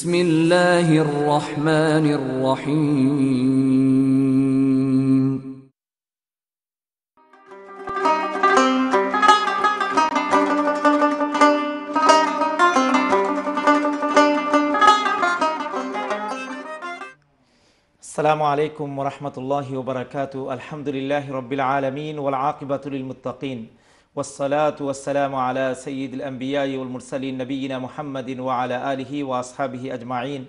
بسم الله الرحمن الرحيم السلام عليكم ورحمة الله وبركاته الحمد لله رب العالمين والعاقبة للمتقين والصلاة والسلام على سيد الأنبياء والمرسلين نبينا محمد وعلى آله وأصحابه أجمعين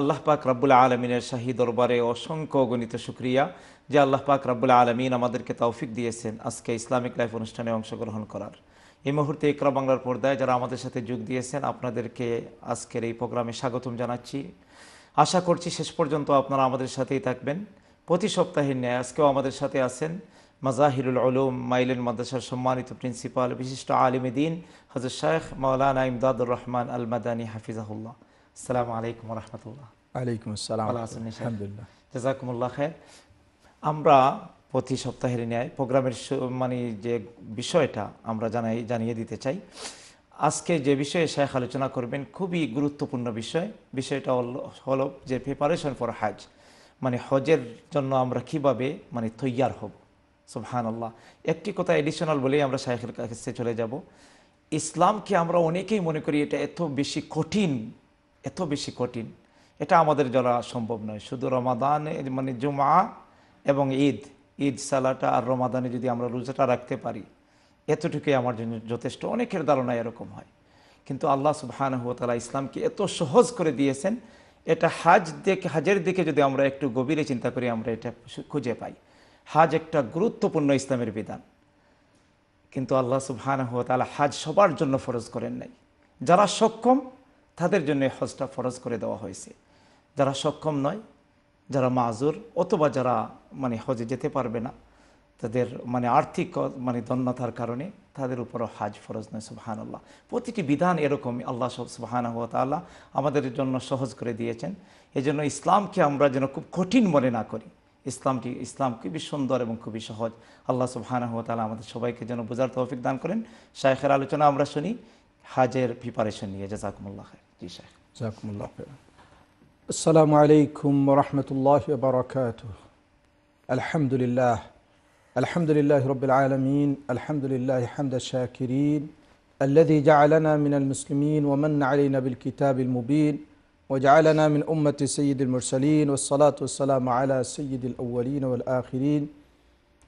আল্লাহ পাক রাব্বুল আলমিনের শাহী দরবারে অসংখ্য গণিত সুক্রিয়া যে আল্লাহ পাক রাব্বুল আলমিন আমাদেরকে তৌফিক দিয়েছেন আজকে ইসলামিক লাইফ অনুষ্ঠানে অংশগ্রহণ করার এই মুহূর্তে ইকরা বাংলার পর্দায় যারা আমাদের সাথে যোগ দিয়েছেন আপনাদেরকে আজকের এই প্রোগ্রামে স্বাগতম জানাচ্ছি আশা করছি শেষ পর্যন্ত আপনারা আমাদের সাথেই থাকবেন প্রতি সপ্তাহের ন্যায় আজকেও আমাদের সাথে আছেন মজাহিরুল আলম মাইলেন মাদ্রাসার সম্মানিত প্রিন্সিপাল বিশিষ্ট আলিমে দিন হজর শাহ মৌলানা ইমদাদুর রহমান আল মাদানি হাফিজাহুল্লাহ আসসালামু আলাইকুম রহমতুল্লাহ আলাইকুম আমরা প্রতি সপ্তাহের ন্যায় প্রোগ্রামের মানে যে বিষয়টা আমরা জানাই জানিয়ে দিতে চাই আজকে যে বিষয়ে শেখ আলোচনা করবেন খুবই গুরুত্বপূর্ণ বিষয় বিষয়টা হলো যে প্রিপারেশন ফর হাজ মানে হজের জন্য আমরা কিভাবে মানে তৈয়ার হব সুবহান আল্লাহ একটি কথা এডিশনাল বলেই আমরা শাহেখের কাছে চলে যাব ইসলামকে আমরা অনেকেই মনে করি এটা এত বেশি কঠিন এত বেশি কঠিন এটা আমাদের জরা সম্ভব নয় শুধু রমাদান মানে জুমা এবং ঈদ ঈদ সালাটা আর রমাদানে যদি আমরা রোজাটা রাখতে পারি এতটুকুই আমার জন্য যথেষ্ট অনেকের ধারণা এরকম হয় কিন্তু আল্লাহ সুবহান তালা ইসলামকে এত সহজ করে দিয়েছেন এটা হাজ দেখে হাজের দিকে যদি আমরা একটু গভীরে চিন্তা করি আমরা এটা খুঁজে পাই হাজ একটা গুরুত্বপূর্ণ ইসলামের বিধান কিন্তু আল্লাহ সুহান হুয়া তালা হাজ সবার জন্য ফরজ করেন নাই যারা সক্ষম তাদের জন্য হজটা ফরজ করে দেওয়া হয়েছে যারা সক্ষম নয় যারা মাজুর অথবা যারা মানে হজে যেতে পারবে না তাদের মানে আর্থিক মানে দন্যতার কারণে তাদের উপরও হাজ ফরজ নয় সুবাহান আল্লাহ প্রতিটি বিধান এরকম আল্লাহ সব সুবাহান আল্লাহ আমাদের জন্য সহজ করে দিয়েছেন এজন্য ইসলামকে আমরা যেন খুব কঠিন মনে না করি ইসলামটি ইসলাম খুবই সুন্দর এবং খুবই সহজ আল্লাহ সুবহানাহু ওয়া তাআলা আমাদের সবাইকে যেন বোঝার তৌফিক দান করেন শাইখের আলোচনা আমরা শুনি হাজের প্রিপারেশন নিয়ে জাজাকুমুল্লাহ খায় জি শাইখ জাজাকুমুল্লাহ আসসালামু আলাইকুম ওয়া রাহমাতুল্লাহি ওয়া বারাকাতুহু আলহামদুলিল্লাহ আলহামদুলিল্লাহ রবিল আলমিন আলহামদুলিল্লাহ হামদ শাকিরিন الذي جعلنا من المسلمين ومن علينا بالكتاب المبين وجعلنا من أمة سيد المرسلين والصلاة والسلام على سيد الأولين والآخرين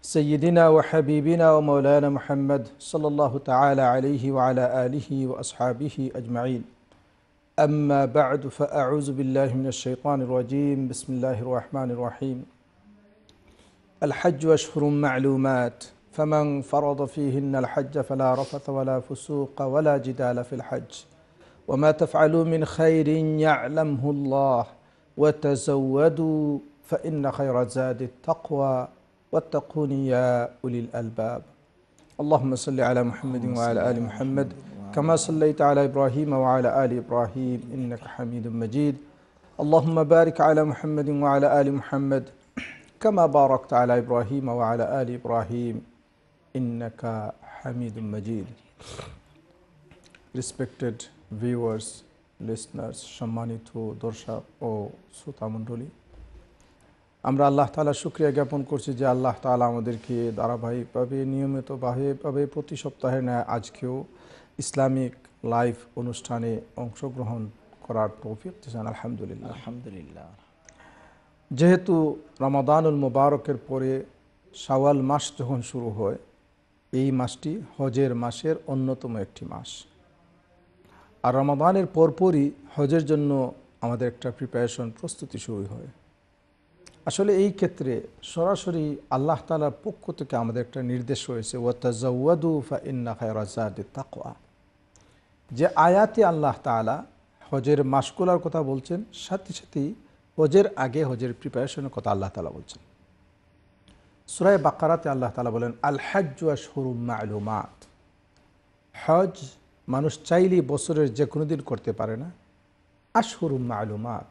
سيدنا وحبيبنا ومولانا محمد صلى الله تعالى عليه وعلى آله وأصحابه أجمعين أما بعد فأعوذ بالله من الشيطان الرجيم بسم الله الرحمن الرحيم الحج أشهر معلومات فمن فرض فيهن الحج فلا رفث ولا فسوق ولا جدال في الحج وما تفعلوا من خير يعلمه الله وتزودوا فإن خير زاد التقوى واتقون يا أولي الألباب اللهم صل على محمد وعلى آل محمد كما صليت على إبراهيم وعلى آل إبراهيم إنك حميد مجيد اللهم بارك على محمد وعلى آل محمد كما باركت على إبراهيم وعلى آل إبراهيم إنك حميد مجيد Respected ভিউয়ার্স লিসনার্স সম্মানিত দর্শক ও শ্রোতামণ্ডলী আমরা আল্লাহ তালার শুক্রিয়া জ্ঞাপন করছি যে আল্লাহ তালা আমাদেরকে ধারাবাহিকভাবে নিয়মিতভাবে প্রতি সপ্তাহে নেয় আজকেও ইসলামিক লাইভ অনুষ্ঠানে অংশগ্রহণ করার তৌফিক দিয়েছেন আলহামদুলিল্লাহ আলহামদুলিল্লাহ যেহেতু রমাদানুল মুবারকের পরে শাওয়াল মাস যখন শুরু হয় এই মাসটি হজের মাসের অন্যতম একটি মাস আর রমাদানের পরপরই হজের জন্য আমাদের একটা প্রিপারেশন প্রস্তুতি শুরু হয় আসলে এই ক্ষেত্রে সরাসরি আল্লাহ তালার পক্ষ থেকে আমাদের একটা নির্দেশ রয়েছে ওয়াতাজাউদু ফা ইন্না তাকোয়া যে আয়াতে আল্লাহ তালা হজের মাসকুলার কথা বলছেন সাথে সাথেই হজের আগে হজের প্রিপারেশনের কথা আল্লাহ তালা বলছেন সুরায় বাকারাতে আল্লাহ তালা বলেন আল হজ্জু হজ মানুষ চাইলেই বছরের যে কোনো দিন করতে পারে না আশহরুম মালুমাত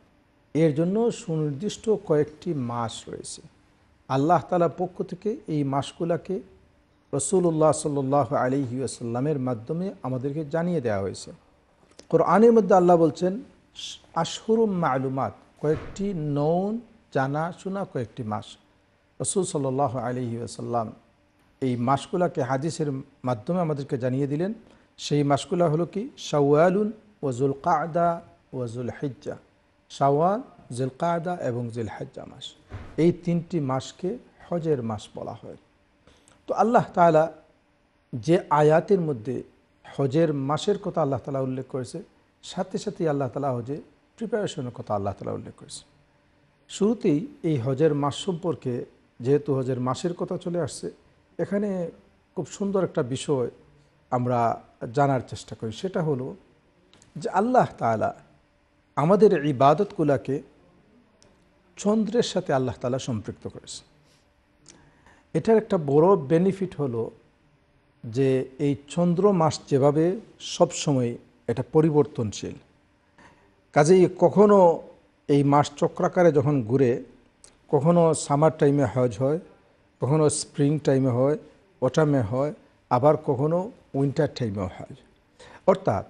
এর জন্য সুনির্দিষ্ট কয়েকটি মাস রয়েছে আল্লাহ তালা পক্ষ থেকে এই মাসগুলাকে রসুল্লাহ সাল আলিহি আসাল্লামের মাধ্যমে আমাদেরকে জানিয়ে দেওয়া হয়েছে কোরআনের মধ্যে আল্লাহ বলছেন আশহরুম মালুমাত কয়েকটি নৌন জানা শোনা কয়েকটি মাস রসুল সাল্লাহ আলিহাসাল্লাম এই মাসগুলাকে হাদিসের মাধ্যমে আমাদেরকে জানিয়ে দিলেন সেই মাসগুলা হলো কি শাওয়ালুন কায়দা কাদা জুল হেজ্জা শাওয়াল জুল কাদা এবং জুল হেজ্জা মাস এই তিনটি মাসকে হজের মাস বলা হয় তো আল্লাহ তালা যে আয়াতের মধ্যে হজের মাসের কথা আল্লাহ তালা উল্লেখ করেছে সাথে সাথে আল্লাহ তালা হজে প্রিপারেশনের কথা আল্লাহ তালা উল্লেখ করেছে শুরুতেই এই হজের মাস সম্পর্কে যেহেতু হজের মাসের কথা চলে আসছে এখানে খুব সুন্দর একটা বিষয় আমরা জানার চেষ্টা করি সেটা হলো যে আল্লাহ তালা আমাদের বাদতগুলাকে চন্দ্রের সাথে আল্লাহ তালা সম্পৃক্ত করেছে এটার একটা বড় বেনিফিট হলো যে এই চন্দ্র মাস যেভাবে সবসময় এটা পরিবর্তনশীল কাজেই কখনো এই মাস চক্রাকারে যখন ঘুরে কখনো সামার টাইমে হজ হয় কখনো স্প্রিং টাইমে হয় অটামে হয় আবার কখনো উইন্টার টাইমেও হয় অর্থাৎ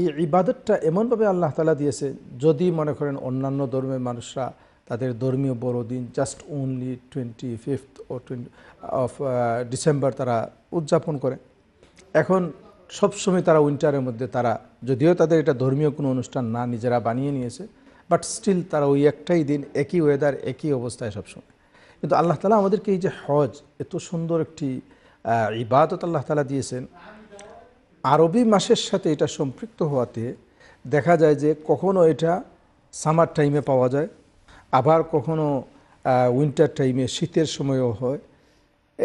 এই ইবাদতটা এমনভাবে আল্লাহ তালা দিয়েছে যদি মনে করেন অন্যান্য ধর্মের মানুষরা তাদের ধর্মীয় বড়দিন জাস্ট অনলি টোয়েন্টি ফিফথ ও টোয়েন্টি অফ ডিসেম্বর তারা উদযাপন করে এখন সবসময় তারা উইন্টারের মধ্যে তারা যদিও তাদের এটা ধর্মীয় কোনো অনুষ্ঠান না নিজেরা বানিয়ে নিয়েছে বাট স্টিল তারা ওই একটাই দিন একই ওয়েদার একই অবস্থায় সবসময় কিন্তু আল্লাহ তালা আমাদেরকে এই যে হজ এত সুন্দর একটি ইবাদত আল্লাহ তালা দিয়েছেন আরবি মাসের সাথে এটা সম্পৃক্ত হওয়াতে দেখা যায় যে কখনো এটা সামার টাইমে পাওয়া যায় আবার কখনো উইন্টার টাইমে শীতের সময়ও হয়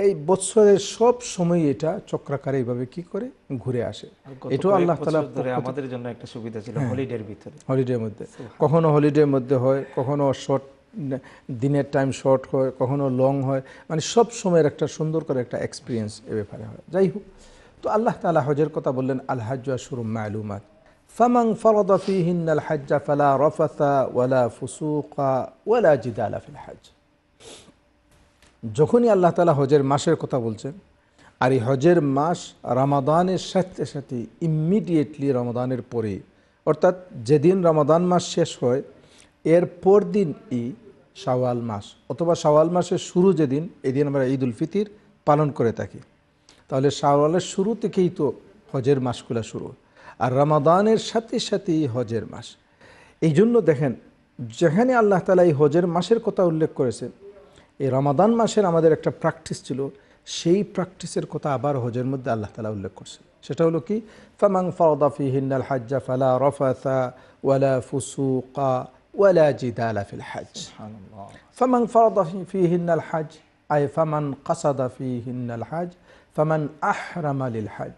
এই বৎসরের সব সময় এটা চক্রাকারে এইভাবে কি করে ঘুরে আসে এটাও আল্লাহ তালা আমাদের জন্য একটা সুবিধা ছিল হলিডের হ্যাঁ। ভিতরে হলিডের মধ্যে কখনো হলিডের মধ্যে হয় কখনো শর্ট দিনের টাইম শর্ট হয় কখনো লং হয় মানে সব সময়ের একটা সুন্দর করে একটা এক্সপিরিয়েন্স এ ব্যাপারে হয় যাই হোক তো আল্লাহ তালা হজের কথা বললেন আলহাজ ফামাং ফরদ ফিহিন আল হাজ্জা ফালা রফাতা ওয়ালা ফুসুকা ওয়ালা জিদা ফিল হাজ যখনই আল্লাহ তালা হজের মাসের কথা বলছেন আর এই হজের মাস রামাদানের সাথে সাথে ইমিডিয়েটলি রমাদানের পরে অর্থাৎ যেদিন রমাদান মাস শেষ হয় এর দিন ই শাওয়াল মাস অথবা শাওয়াল মাসের শুরু যেদিন এদিন আমরা ঈদ উল ফিতির পালন করে থাকি তাহলে শাওয়ালের শুরু থেকেই তো হজের মাসগুলো শুরু আর রামাদানের সাথে সাথেই হজের মাস এই জন্য দেখেন যেখানে আল্লাহ তালা এই হজের মাসের কথা উল্লেখ করেছেন এই রামাদান মাসের আমাদের একটা প্র্যাকটিস ছিল সেই প্র্যাকটিসের কথা আবার হজের মধ্যে আল্লাহ তালা উল্লেখ করছেন সেটা হলো কি ফামাং ফি হিন্নাল হাজ্জা ফালা রফাসা ওয়ালা ফুসুকা ওয়ালা জিদাল ফিল হাজ ফমান ফরদ ফিহিনাল হাজ আয় ফমান কাসাদা ফিহিনাল হাজ ফমান আহরাম আলিল হাজ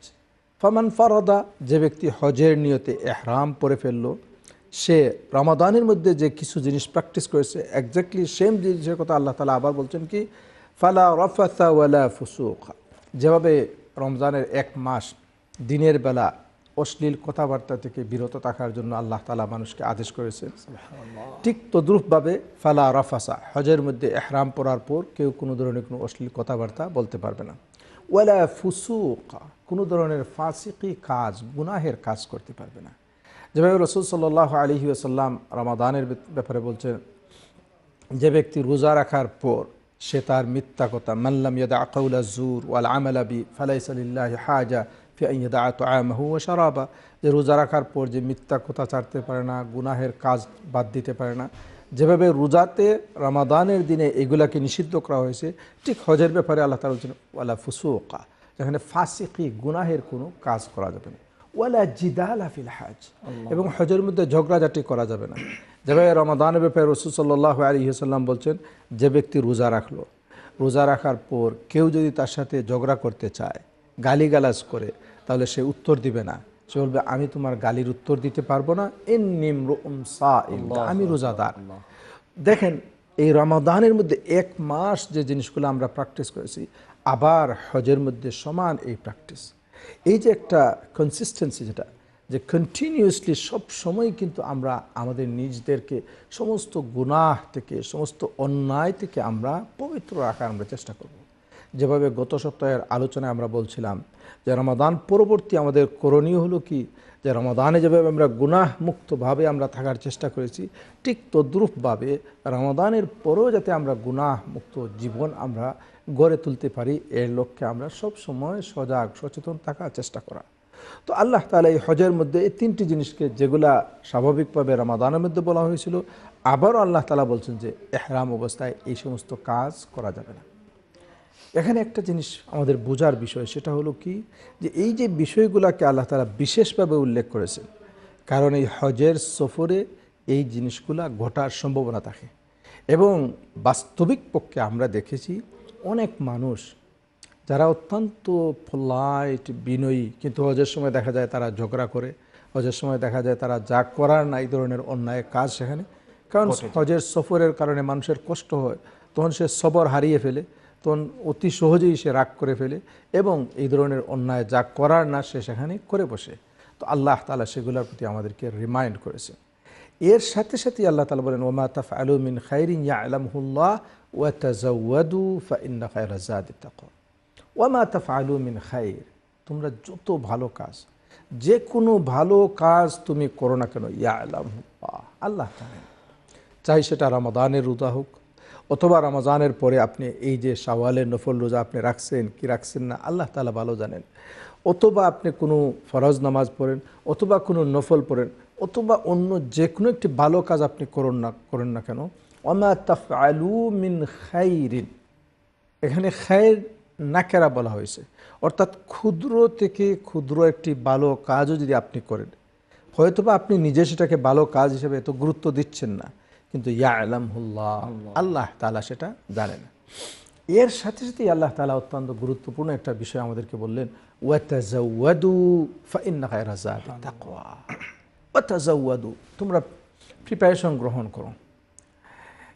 ফমান ফরদা যে ব্যক্তি হজের নিয়তে এহরাম পরে ফেললো সে রমাদানের মধ্যে যে কিছু জিনিস প্র্যাকটিস করেছে একজাক্টলি সেম জিনিসের কথা আল্লাহ তালা আবার বলছেন কি ফালা রফাসা ওয়ালা ফুসুক যেভাবে রমজানের এক মাস দিনের বেলা অশ্লীল কথাবার্তা থেকে বিরত থাকার জন্য আল্লাহ তালা মানুষকে আদেশ করেছেন ঠিক তদ্রুপভাবে ফালা রাফাসা হজের মধ্যে এহরাম পড়ার পর কেউ কোনো ধরনের কোনো অশ্লীল কথাবার্তা বলতে পারবে না ওয়ালা ফুসুকা কোনো ধরনের ফাঁসিকি কাজ গুনাহের কাজ করতে পারবে না যেভাবে রসুল সাল্লাহ আলহি আসাল্লাম রামাদানের ব্যাপারে বলছেন যে ব্যক্তি রোজা রাখার পর সে তার মিথ্যা কথা মাল্লাম ইয়াদা আকাউলা জুর ওয়াল আমালাবি ফালাইসাল্লাহ হাজা ফিআইয়া ও সারাবা যে রোজা রাখার পর যে মিথ্যা কথা ছাড়তে পারে না গুনাহের কাজ বাদ দিতে পারে না যেভাবে রোজাতে রামাদানের দিনে এগুলাকে নিষিদ্ধ করা হয়েছে ঠিক হজের ব্যাপারে আল্লাহ তালা বলছেন ওয়ালা ফুসুকা যেখানে ফাঁসিকি গুনাহের কোনো কাজ করা যাবে না ওয়ালা জিদা আফিল হাজ এবং হজের মধ্যে ঝগড়াঝাটি করা যাবে না যেভাবে রমাদানের ব্যাপারে রসুল সাল্লাহ আলিহাল্লাম বলছেন যে ব্যক্তি রোজা রাখলো রোজা রাখার পর কেউ যদি তার সাথে ঝগড়া করতে চায় গালিগালাজ করে তাহলে সে উত্তর দিবে না সে বলবে আমি তোমার গালির উত্তর দিতে পারবো না নিম আমি রোজাদার দেখেন এই রমাদানের মধ্যে এক মাস যে জিনিসগুলো আমরা প্র্যাকটিস করেছি আবার হজের মধ্যে সমান এই প্র্যাকটিস এই যে একটা কনসিস্টেন্সি যেটা যে কন্টিনিউসলি সব সময় কিন্তু আমরা আমাদের নিজদেরকে সমস্ত গুনাহ থেকে সমস্ত অন্যায় থেকে আমরা পবিত্র রাখার আমরা চেষ্টা করব যেভাবে গত সপ্তাহের আলোচনায় আমরা বলছিলাম যে রমাদান পরবর্তী আমাদের করণীয় হলো কি যে রমাদানে যেভাবে আমরা মুক্তভাবে আমরা থাকার চেষ্টা করেছি ঠিক তদ্রুপভাবে রমাদানের পরেও যাতে আমরা মুক্ত জীবন আমরা গড়ে তুলতে পারি এর লক্ষ্যে আমরা সব সময় সজাগ সচেতন থাকার চেষ্টা করা তো আল্লাহ তালা এই হজের মধ্যে এই তিনটি জিনিসকে যেগুলা স্বাভাবিকভাবে রামাদানের মধ্যে বলা হয়েছিল আবারও আল্লাহ তালা বলছেন যে এহরাম অবস্থায় এই সমস্ত কাজ করা যাবে না এখানে একটা জিনিস আমাদের বোঝার বিষয় সেটা হলো কি যে এই যে বিষয়গুলোকে আল্লাহ তারা বিশেষভাবে উল্লেখ করেছেন কারণ এই হজের সফরে এই জিনিসগুলা ঘটার সম্ভাবনা থাকে এবং বাস্তবিক পক্ষে আমরা দেখেছি অনেক মানুষ যারা অত্যন্ত ফ্লাইট বিনয়ী কিন্তু হজের সময় দেখা যায় তারা ঝগড়া করে হজের সময় দেখা যায় তারা যা করার না এই ধরনের অন্যায় কাজ সেখানে কারণ হজের সফরের কারণে মানুষের কষ্ট হয় তখন সে সবর হারিয়ে ফেলে তখন অতি সহজেই সে রাগ করে ফেলে এবং এই ধরনের অন্যায় যা করার না সে সেখানে করে বসে তো আল্লাহ তালা সেগুলোর প্রতি আমাদেরকে রিমাইন্ড করেছে এর সাথে সাথে আল্লাহ তালা বলেন ওমা তাফ আলমিন খাইরিন ইয়া আলমহুল্লাহ ওয়াতাজাউদু ফাইন্না খায়রা ওমা তাফ আলমিন খাইর তোমরা যত ভালো কাজ যে কোনো ভালো কাজ তুমি করো না কেন ইয়া আলমহুল্লাহ আল্লাহ চাই সেটা রামাদানের রোজা হোক অথবা রমজানের পরে আপনি এই যে শাওয়ালের নফল রোজা আপনি রাখছেন কি রাখছেন না আল্লাহ তালা ভালো জানেন অথবা আপনি কোনো ফরজ নামাজ পড়েন অথবা কোনো নফল পড়েন অথবা অন্য যে কোনো একটি ভালো কাজ আপনি করুন না করেন না কেন অমা তাফ আলু মিন খাইরিন এখানে খায়ের নাকেরা বলা হয়েছে অর্থাৎ ক্ষুদ্র থেকে ক্ষুদ্র একটি ভালো কাজও যদি আপনি করেন হয়তোবা আপনি নিজে সেটাকে ভালো কাজ হিসেবে এত গুরুত্ব দিচ্ছেন না কিন্তু ইয়া আল্লাহ তালা সেটা জানে না এর সাথে সাথে আল্লাহ তালা অত্যন্ত গুরুত্বপূর্ণ একটা বিষয় আমাদেরকে বললেন তোমরা প্রিপারেশন গ্রহণ করো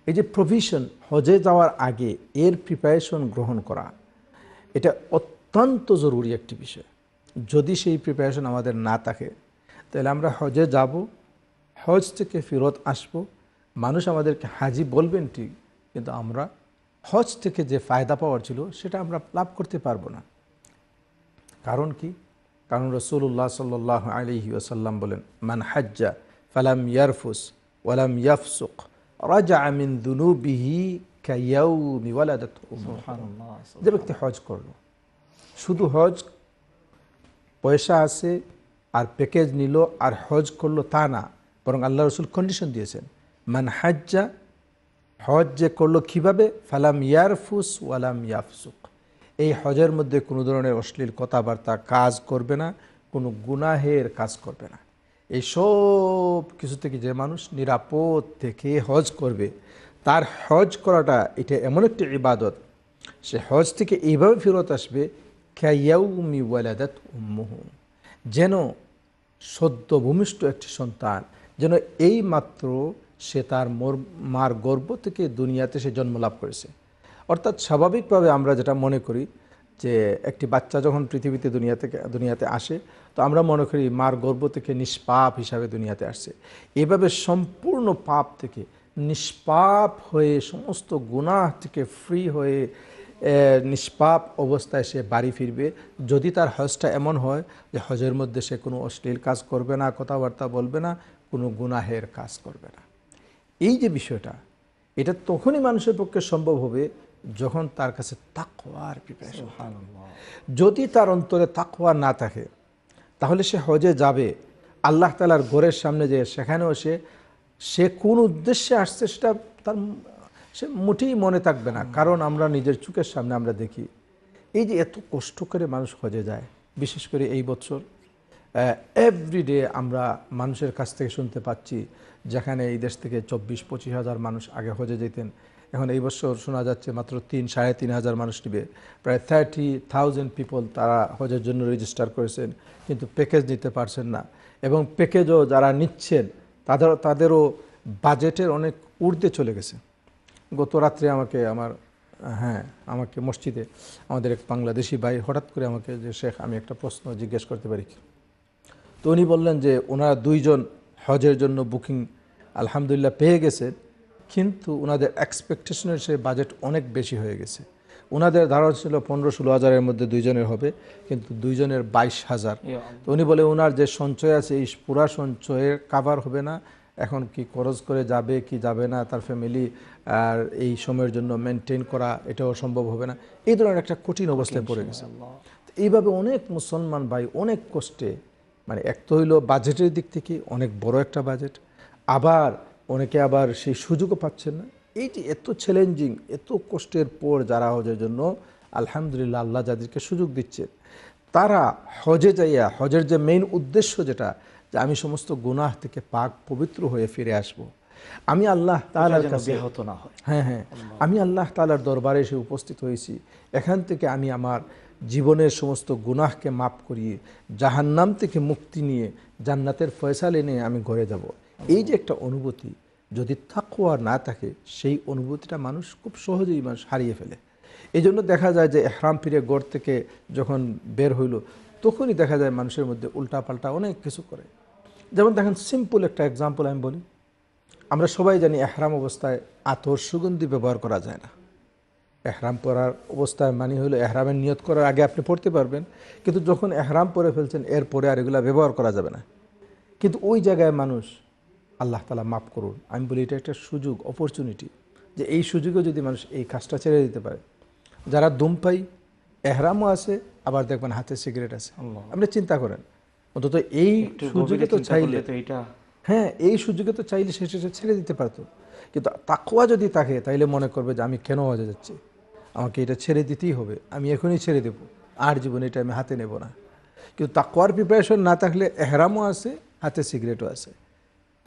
এই যে প্রভিশন হজে যাওয়ার আগে এর প্রিপারেশন গ্রহণ করা এটা অত্যন্ত জরুরি একটি বিষয় যদি সেই প্রিপারেশন আমাদের না থাকে তাহলে আমরা হজে যাব হজ থেকে ফেরত আসবো মানুষ আমাদেরকে হাজি বলবেন ঠিক কিন্তু আমরা হজ থেকে যে ফায়দা পাওয়ার ছিল সেটা আমরা লাভ করতে পারবো না কারণ কি কারণ রসুল্লাহ সাল আলহি আসাল্লাম বলেন মান হাজ্জা ফালাম ইয়ারফুস ওয়ালাম ইয়াফসুক রাজা আমিন দুনুবিহি যে ব্যক্তি হজ করলো শুধু হজ পয়সা আছে আর প্যাকেজ নিল আর হজ করলো তা না বরং আল্লাহ রসুল কন্ডিশন দিয়েছেন মান হাজ্জা হজ যে করলো কীভাবে ফালাম ইয়ারফুস ওয়ালাম ইয়াফসুক এই হজের মধ্যে কোনো ধরনের অশ্লীল কথাবার্তা কাজ করবে না কোনো গুনাহের কাজ করবে না এই সব কিছু থেকে যে মানুষ নিরাপদ থেকে হজ করবে তার হজ করাটা এটা এমন একটি ইবাদত সে হজ থেকে এইভাবে ফেরত আসবে ক্যায়াউমি ওয়ালাদাত উম্মুহ যেন সদ্য ভূমিষ্ঠ একটি সন্তান যেন এই মাত্র সে তার মোর মার গর্ব থেকে দুনিয়াতে সে জন্ম লাভ করেছে অর্থাৎ স্বাভাবিকভাবে আমরা যেটা মনে করি যে একটি বাচ্চা যখন পৃথিবীতে দুনিয়া থেকে দুনিয়াতে আসে তো আমরা মনে করি মার গর্ব থেকে নিষ্পাপ হিসাবে দুনিয়াতে আসছে এভাবে সম্পূর্ণ পাপ থেকে নিষ্পাপ হয়ে সমস্ত গুণাহ থেকে ফ্রি হয়ে নিষ্পাপ অবস্থায় সে বাড়ি ফিরবে যদি তার হজটা এমন হয় যে হজের মধ্যে সে কোনো অশ্লীল কাজ করবে না কথাবার্তা বলবে না কোনো গুনাহের কাজ করবে না এই যে বিষয়টা এটা তখনই মানুষের পক্ষে সম্ভব হবে যখন তার কাছে তাকওয়ার প্রিপারেশন যদি তার অন্তরে তাকওয়া না থাকে তাহলে সে হজে যাবে আল্লাহ তালার গোরের সামনে যে সেখানেও সে সে কোন উদ্দেশ্যে আসছে সেটা তার সে মোটেই মনে থাকবে না কারণ আমরা নিজের চোখের সামনে আমরা দেখি এই যে এত কষ্ট করে মানুষ হজে যায় বিশেষ করে এই বছর এভরিডে আমরা মানুষের কাছ থেকে শুনতে পাচ্ছি যেখানে এই দেশ থেকে চব্বিশ পঁচিশ হাজার মানুষ আগে হজে যেতেন এখন এই বছর শোনা যাচ্ছে মাত্র তিন সাড়ে তিন হাজার মানুষ নিবে প্রায় থার্টি থাউজেন্ড পিপল তারা হজের জন্য রেজিস্টার করেছেন কিন্তু প্যাকেজ নিতে পারছেন না এবং প্যাকেজও যারা নিচ্ছেন তাদের তাদেরও বাজেটের অনেক ঊর্ধ্বে চলে গেছে গত রাত্রে আমাকে আমার হ্যাঁ আমাকে মসজিদে আমাদের এক বাংলাদেশি ভাই হঠাৎ করে আমাকে যে শেখ আমি একটা প্রশ্ন জিজ্ঞেস করতে পারি তো উনি বললেন যে ওনারা দুইজন হজের জন্য বুকিং আলহামদুলিল্লাহ পেয়ে গেছে কিন্তু ওনাদের এক্সপেকটেশনের সে বাজেট অনেক বেশি হয়ে গেছে ওনাদের ধারণা ছিল পনেরো ষোলো হাজারের মধ্যে দুইজনের হবে কিন্তু দুইজনের বাইশ হাজার তো উনি বলে ওনার যে সঞ্চয় আছে এই পুরা সঞ্চয়ের কাভার হবে না এখন কি খরচ করে যাবে কি যাবে না তার ফ্যামিলি আর এই সময়ের জন্য মেনটেন করা এটাও সম্ভব হবে না এই ধরনের একটা কঠিন অবস্থায় পড়ে গেছে এইভাবে অনেক মুসলমান ভাই অনেক কষ্টে মানে এক তো হইল বাজেটের দিক থেকে অনেক বড় একটা বাজেট আবার অনেকে আবার সেই সুযোগও পাচ্ছেন না এই যে এত চ্যালেঞ্জিং এত কষ্টের পর যারা হজের জন্য আলহামদুলিল্লাহ আল্লাহ যাদেরকে সুযোগ দিচ্ছে তারা হজে যাইয়া হজের যে মেইন উদ্দেশ্য যেটা যে আমি সমস্ত গুনাহ থেকে পাক পবিত্র হয়ে ফিরে আসব। আমি আল্লাহ তালার কাছে হ্যাঁ হ্যাঁ আমি আল্লাহ তালার দরবারে এসে উপস্থিত হয়েছি এখান থেকে আমি আমার জীবনের সমস্ত গুনাহকে মাপ করিয়ে জাহান্নাম থেকে মুক্তি নিয়ে জান্নাতের ফয়সাল এনে আমি ঘরে যাব। এই যে একটা অনুভূতি যদি থাকুয়া না থাকে সেই অনুভূতিটা মানুষ খুব সহজেই মানুষ হারিয়ে ফেলে এই জন্য দেখা যায় যে হ্রাম ফিরে গড় থেকে যখন বের হইল তখনই দেখা যায় মানুষের মধ্যে উল্টাপাল্টা অনেক কিছু করে যেমন দেখেন সিম্পল একটা এক্সাম্পল আমি বলি আমরা সবাই জানি এহরাম অবস্থায় আতর সুগন্ধি ব্যবহার করা যায় না এহরাম পরার অবস্থায় মানে হলো এহরামের নিয়ত করার আগে আপনি পড়তে পারবেন কিন্তু যখন এহরাম পরে ফেলছেন এরপরে আর এগুলো ব্যবহার করা যাবে না কিন্তু ওই জায়গায় মানুষ আল্লাহ তালা মাফ করুন আমি বলি এটা একটা সুযোগ অপরচুনিটি যে এই সুযোগে যদি মানুষ এই কাজটা ছেড়ে দিতে পারে যারা পাই এহরামও আছে আবার দেখবেন হাতে সিগারেট আছে আপনি চিন্তা করেন অন্তত এই সুযোগে তো চাইলে হ্যাঁ এই সুযোগে তো চাইলে সে ছেড়ে দিতে পারতো কিন্তু তাকুয়া যদি থাকে তাইলে মনে করবে যে আমি কেন হজে যাচ্ছি আমাকে এটা ছেড়ে দিতেই হবে আমি এখনই ছেড়ে দেব আর জীবনে এটা আমি হাতে নেব না কিন্তু তাকুয়ার প্রিপারেশন না থাকলে এহরামও আছে হাতে সিগারেটও আছে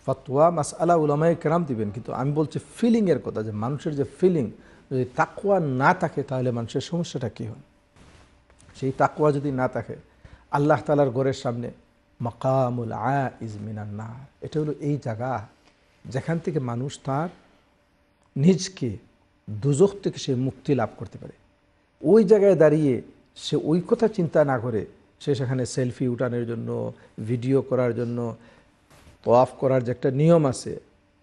ফতোয়া মাস আলা উলামায় কেরাম দিবেন কিন্তু আমি বলছি ফিলিংয়ের কথা যে মানুষের যে ফিলিং যদি তাকুয়া না থাকে তাহলে মানুষের সমস্যাটা কী হয় সেই তাকুয়া যদি না থাকে আল্লাহ তালার গোরের সামনে মকামুল আয়া না এটা হলো এই জায়গা যেখান থেকে মানুষ তার নিজকে দুজখ থেকে সে মুক্তি লাভ করতে পারে ওই জায়গায় দাঁড়িয়ে সে ওই কথা চিন্তা না করে সে সেখানে সেলফি উঠানোর জন্য ভিডিও করার জন্য তোয়াফ করার যে একটা নিয়ম আছে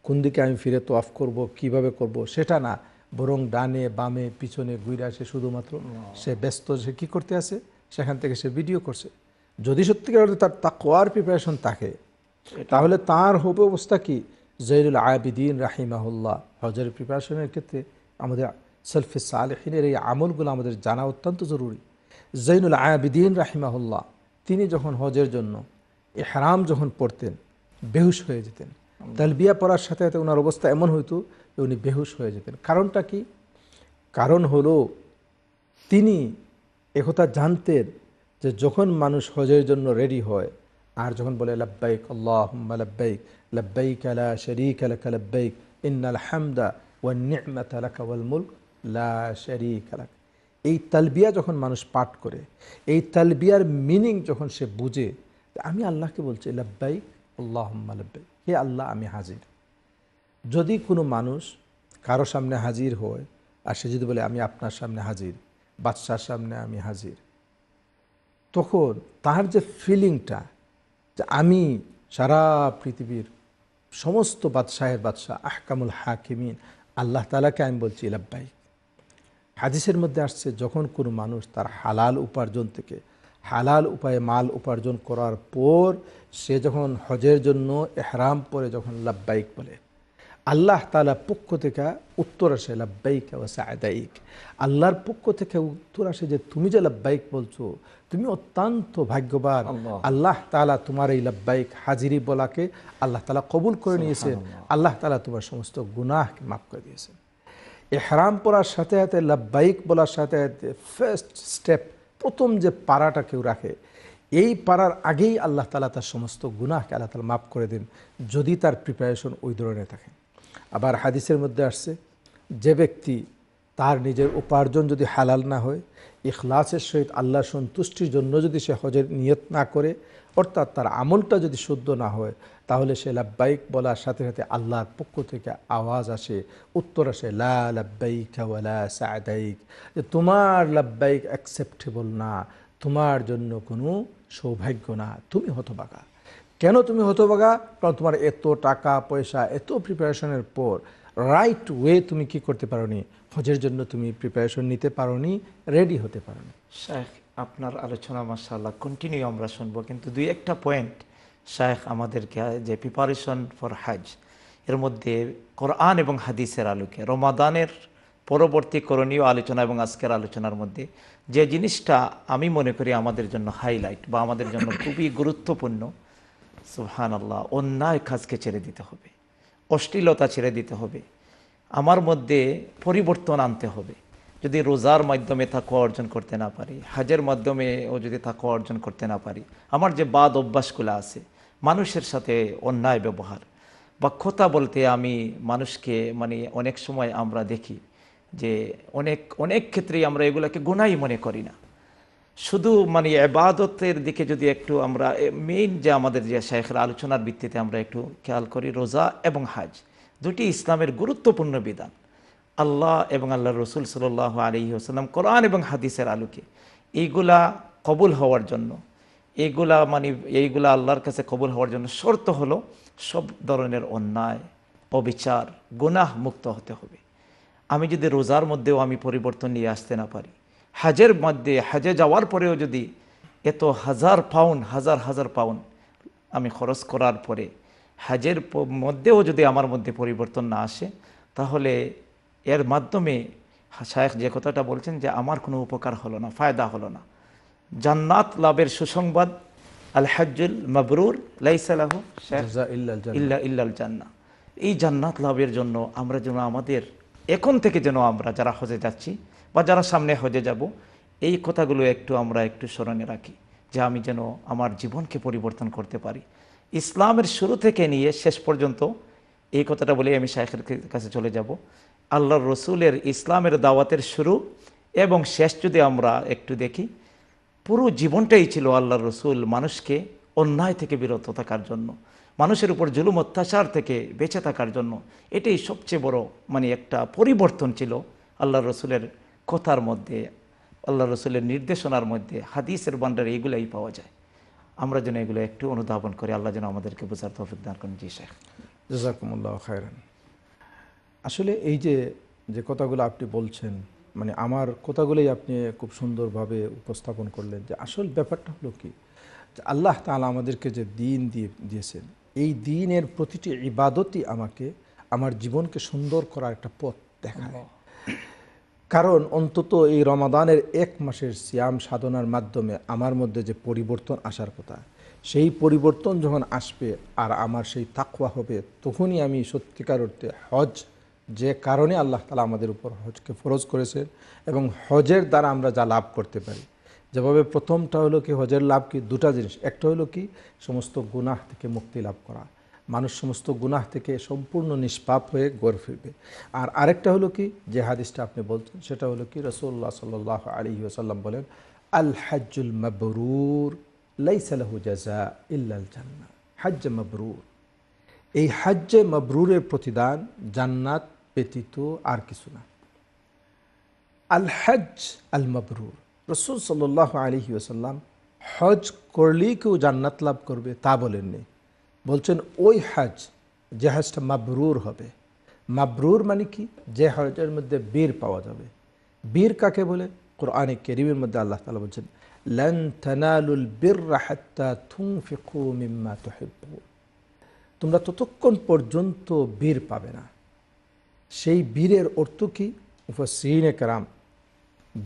কোন দিকে আমি ফিরে তোয়াফ করব কিভাবে করব সেটা না বরং ডানে বামে পিছনে গুইরা সে শুধুমাত্র সে ব্যস্ত সে কী করতে আছে সেখান থেকে সে ভিডিও করছে যদি সত্যিকার অর্থে তার কোয়ার প্রিপারেশন থাকে তাহলে তার হবে অবস্থা কি জৈরুল আবিদিন রাহিমাহুল্লাহ হজের প্রিপারেশনের ক্ষেত্রে আমাদের সেলফি আলহিনের এই আমলগুলো আমাদের জানা অত্যন্ত জরুরি জৈনুল আয়াবিদ্দিন রাহিমাহুল্লাহ তিনি যখন হজের জন্য এ হারাম যখন পড়তেন বেহুশ হয়ে যেতেন তালবিয়া পড়ার সাথে সাথে ওনার অবস্থা এমন হইতো যে উনি বেহুশ হয়ে যেতেন কারণটা কি কারণ হলো তিনি একথা জানতেন যে যখন মানুষ হজের জন্য রেডি হয় আর যখন বলে লাব্বাইক আল্লাহ লাব্বাইক লাব্বাইক আলা শরিক আলা লাব্বাইক ইন্নাল হামদা এই তালবিয়া যখন মানুষ পাঠ করে এই তালবিয়ার মিনিং যখন সে বুঝে আমি আল্লাহকে বলছি লাব্বাই আল্লাহ লাব্বাইক হে আল্লাহ আমি হাজির যদি কোনো মানুষ কারো সামনে হাজির হয় আর সে যদি বলে আমি আপনার সামনে হাজির বাদশার সামনে আমি হাজির তখন তার যে ফিলিংটা যে আমি সারা পৃথিবীর সমস্ত বাদশাহের বাদশাহ আহকামুল হাকিমিন আল্লাহ তালাকে আমি বলছি ইলাব্বাই হাদিসের মধ্যে আসছে যখন কোনো মানুষ তার হালাল উপার্জন থেকে হালাল উপায়ে মাল উপার্জন করার পর সে যখন হজের জন্য এহরাম পরে যখন লাব্বাইক বলে আল্লাহ তালা পক্ষ থেকে উত্তর আসে লাব্বাইক ও সায়দাইক আল্লাহর পক্ষ থেকে উত্তর আসে যে তুমি যে লাব্বাইক বলছো তুমি অত্যন্ত ভাগ্যবান আল্লাহ তালা তোমার এই লাব্বাইক হাজিরি বলাকে আল্লাহ তালা কবুল করে নিয়েছেন আল্লাহ তালা তোমার সমস্ত গুনাহকে মাফ করে দিয়েছেন হারাম পড়ার সাথে সাথে লাব্বাইক বলার সাথে সাথে ফার্স্ট স্টেপ প্রথম যে পাড়াটা কেউ রাখে এই পাড়ার আগেই আল্লাহ তালা তার সমস্ত গুনাহকে আল্লাহ তালা মাফ করে দেন যদি তার প্রিপারেশন ওই ধরনের থাকে আবার হাদিসের মধ্যে আসছে যে ব্যক্তি তার নিজের উপার্জন যদি হালাল না হয় ইখলাসের সহিত আল্লাহ সন্তুষ্টির জন্য যদি সে হজের নিয়ত না করে অর্থাৎ তার আমলটা যদি শুদ্ধ না হয় তাহলে সে লাব্বাইক বলার সাথে সাথে আল্লাহর পক্ষ থেকে আওয়াজ আসে উত্তর আসে লা লাব্বাইক যে তোমার লাব্বাইক অ্যাকসেপ্টেবল না তোমার জন্য কোনো সৌভাগ্য না তুমি হতবাগা কেন তুমি হতবাগা কারণ তোমার এত টাকা পয়সা এত প্রিপারেশনের পর রাইট ওয়ে তুমি কি করতে পারো নি হজের জন্য তুমি প্রিপারেশন নিতে পারোনি রেডি হতে নি শেখ আপনার আলোচনা মাসাল্লাহ কন্টিনিউ আমরা শুনবো কিন্তু দুই একটা পয়েন্ট শাহ আমাদেরকে যে প্রিপারেশন ফর হাজ এর মধ্যে কোরআন এবং হাদিসের আলোকে রমাদানের পরবর্তী করণীয় আলোচনা এবং আজকের আলোচনার মধ্যে যে জিনিসটা আমি মনে করি আমাদের জন্য হাইলাইট বা আমাদের জন্য খুবই গুরুত্বপূর্ণ সুহান আল্লাহ অন্যায় কাজকে ছেড়ে দিতে হবে অশ্লীলতা ছেড়ে দিতে হবে আমার মধ্যে পরিবর্তন আনতে হবে যদি রোজার মাধ্যমে থাকো অর্জন করতে না পারি হাজের মাধ্যমে ও যদি থাকো অর্জন করতে না পারি আমার যে বাদ অভ্যাসগুলো আছে মানুষের সাথে অন্যায় ব্যবহার বা কথা বলতে আমি মানুষকে মানে অনেক সময় আমরা দেখি যে অনেক অনেক ক্ষেত্রেই আমরা এগুলোকে গুণাই মনে করি না শুধু মানে এবাদতের দিকে যদি একটু আমরা মেইন যে আমাদের যে শেখরা আলোচনার ভিত্তিতে আমরা একটু খেয়াল করি রোজা এবং হাজ দুটি ইসলামের গুরুত্বপূর্ণ বিধান আল্লাহ এবং আল্লাহ রসুল সাল্লাহ আলী হোসালাম কোরআন এবং হাদিসের আলোকে এইগুলা কবুল হওয়ার জন্য এইগুলা মানে এইগুলা আল্লাহর কাছে কবুল হওয়ার জন্য শর্ত হলো সব ধরনের অন্যায় অবিচার গুনাহ মুক্ত হতে হবে আমি যদি রোজার মধ্যেও আমি পরিবর্তন নিয়ে আসতে না পারি হাজের মধ্যে হাজে যাওয়ার পরেও যদি এত হাজার পাউন্ড হাজার হাজার পাউন্ড আমি খরচ করার পরে হাজের মধ্যেও যদি আমার মধ্যে পরিবর্তন না আসে তাহলে এর মাধ্যমে শায়েখ যে কথাটা বলছেন যে আমার কোনো উপকার হলো না ফায়দা হলো না জান্নাত লাভের সুসংবাদ আল হাজুল মাবরুর লাইসালাহ ইল্লা ইল্লাল জান্না এই জান্নাত লাভের জন্য আমরা যেন আমাদের এখন থেকে যেন আমরা যারা হজে যাচ্ছি বা যারা সামনে হজে যাব এই কথাগুলো একটু আমরা একটু স্মরণে রাখি যে আমি যেন আমার জীবনকে পরিবর্তন করতে পারি ইসলামের শুরু থেকে নিয়ে শেষ পর্যন্ত এই কথাটা বলে আমি শাহের কাছে চলে যাব আল্লাহর রসুলের ইসলামের দাওয়াতের শুরু এবং শেষ যদি আমরা একটু দেখি পুরো জীবনটাই ছিল আল্লাহর রসুল মানুষকে অন্যায় থেকে বিরত থাকার জন্য মানুষের উপর জুলুম অত্যাচার থেকে বেঁচে থাকার জন্য এটাই সবচেয়ে বড় মানে একটা পরিবর্তন ছিল আল্লাহ রসুলের কথার মধ্যে আল্লাহ রসুলের নির্দেশনার মধ্যে হাদিসের বান্ডারে এগুলাই পাওয়া যায় আমরা যেন এগুলো একটু অনুধাবন করি আল্লাহ যেন আমাদেরকে বোঝার তফিক দান করেন জি শেখ জাজাকুমুল্লাহ খায়রান আসলে এই যে যে কথাগুলো আপনি বলছেন মানে আমার কথাগুলোই আপনি খুব সুন্দরভাবে উপস্থাপন করলেন যে আসল ব্যাপারটা হলো কি যে আল্লাহ তালা আমাদেরকে যে দিন দিয়ে দিয়েছেন এই দিনের প্রতিটি ইবাদতই আমাকে আমার জীবনকে সুন্দর করার একটা পথ দেখায় কারণ অন্তত এই রমাদানের এক মাসের সিয়াম সাধনার মাধ্যমে আমার মধ্যে যে পরিবর্তন আসার কথা সেই পরিবর্তন যখন আসবে আর আমার সেই তাকুয়া হবে তখনই আমি সত্যিকার অর্থে হজ যে কারণে আল্লাহ তালা আমাদের উপর হজকে ফরজ করেছে এবং হজের দ্বারা আমরা যা লাভ করতে পারি যেভাবে প্রথমটা হলো কি হজের লাভ কি দুটা জিনিস একটা হলো কি সমস্ত গুনাহ থেকে মুক্তি লাভ করা মানুষ সমস্ত গুনাহ থেকে সম্পূর্ণ নিষ্পাপ হয়ে গড় ফিরবে আর আরেকটা হলো কি যে হাদিসটা আপনি বলছেন সেটা হলো কি রসোল্লা সাল্লাহ আলী আসাল্লাম বলেন আল হাজুল মাবরুর লাইসালাহু জাজা ইল্লাল জান্না হাজ্জ মবরুর এই হাজ্জে মাবরুরের প্রতিদান জান্নাত ব্যতীত আর কিছু না আল হাজ আল মাবরুর রসুল সাল্লাহ আলী আসাল্লাম হজ করলেই কেউ জান্নাত লাভ করবে তা বলেননি বলছেন ওই হাজ যে হাজটা মাবরুর হবে মাবরুর মানে কি যে হজের মধ্যে বীর পাওয়া যাবে বীর কাকে বলে কোরআনে কেরিমের মধ্যে আল্লাহ তালা বলছেন বীর রাহাত্তা থুং মিম্মা তোমরা ততক্ষণ পর্যন্ত বীর পাবে না সেই বীরের অর্থ কি উফসিনে কারাম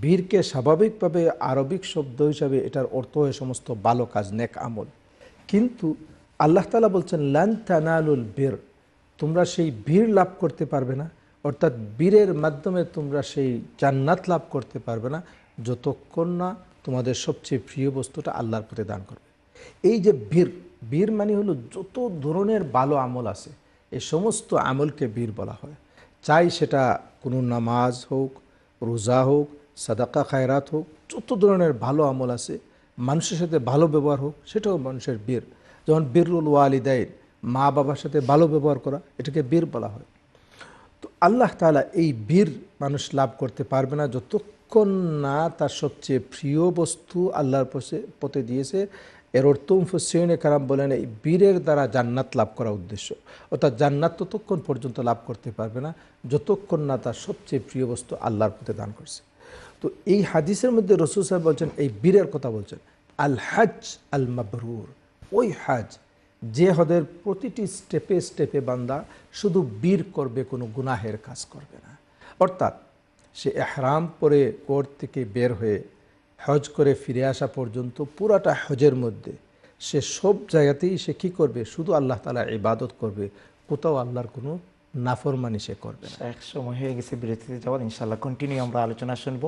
বীরকে স্বাভাবিকভাবে আরবিক শব্দ হিসাবে এটার অর্থ হয় সমস্ত ভালো কাজ নেক আমল কিন্তু আল্লাহ তালা বলছেন লানুল বীর তোমরা সেই বীর লাভ করতে পারবে না অর্থাৎ বীরের মাধ্যমে তোমরা সেই জান্নাত লাভ করতে পারবে না যতক্ষণ না তোমাদের সবচেয়ে প্রিয় বস্তুটা আল্লাহর প্রতি দান করবে এই যে বীর বীর মানে হলো যত ধরনের ভালো আমল আছে এই সমস্ত আমলকে বীর বলা হয় চাই সেটা কোনো নামাজ হোক রোজা হোক সাদাকা খায়রাত হোক যত ধরনের ভালো আমল আছে মানুষের সাথে ভালো ব্যবহার হোক সেটাও মানুষের বীর যেমন বীরুল ওয়ালিদাইন মা বাবার সাথে ভালো ব্যবহার করা এটাকে বীর বলা হয় তো আল্লাহ তালা এই বীর মানুষ লাভ করতে পারবে না যতক্ষণ না তার সবচেয়ে প্রিয় বস্তু আল্লাহর পথে দিয়েছে এর অর্থম হুসেনে কারাম বলেন এই বীরের দ্বারা জান্নাত লাভ করা উদ্দেশ্য অর্থাৎ জান্নাত ততক্ষণ পর্যন্ত লাভ করতে পারবে না যতক্ষণ না তার সবচেয়ে প্রিয় বস্তু আল্লাহর পথে দান করছে তো এই হাদিসের মধ্যে রসুল সাহেব বলছেন এই বীরের কথা বলছেন আল হাজ আল মাবরুর ওই হাজ যে হদের প্রতিটি স্টেপে স্টেপে বান্দা শুধু বীর করবে কোনো গুনাহের কাজ করবে না অর্থাৎ সে এহরাম পরে কোর্ট থেকে বের হয়ে হজ করে ফিরে আসা পর্যন্ত পুরাটা হজের মধ্যে সে সব জায়গাতেই সে কী করবে শুধু আল্লাহ তালা ইবাদত করবে কোথাও আল্লাহর কোনো নাফরমানি সে করবে এক সময় হয়ে গেছে বিরতিতে যাওয়ার ইনশাল্লাহ কন্টিনিউ আমরা আলোচনা শুনবো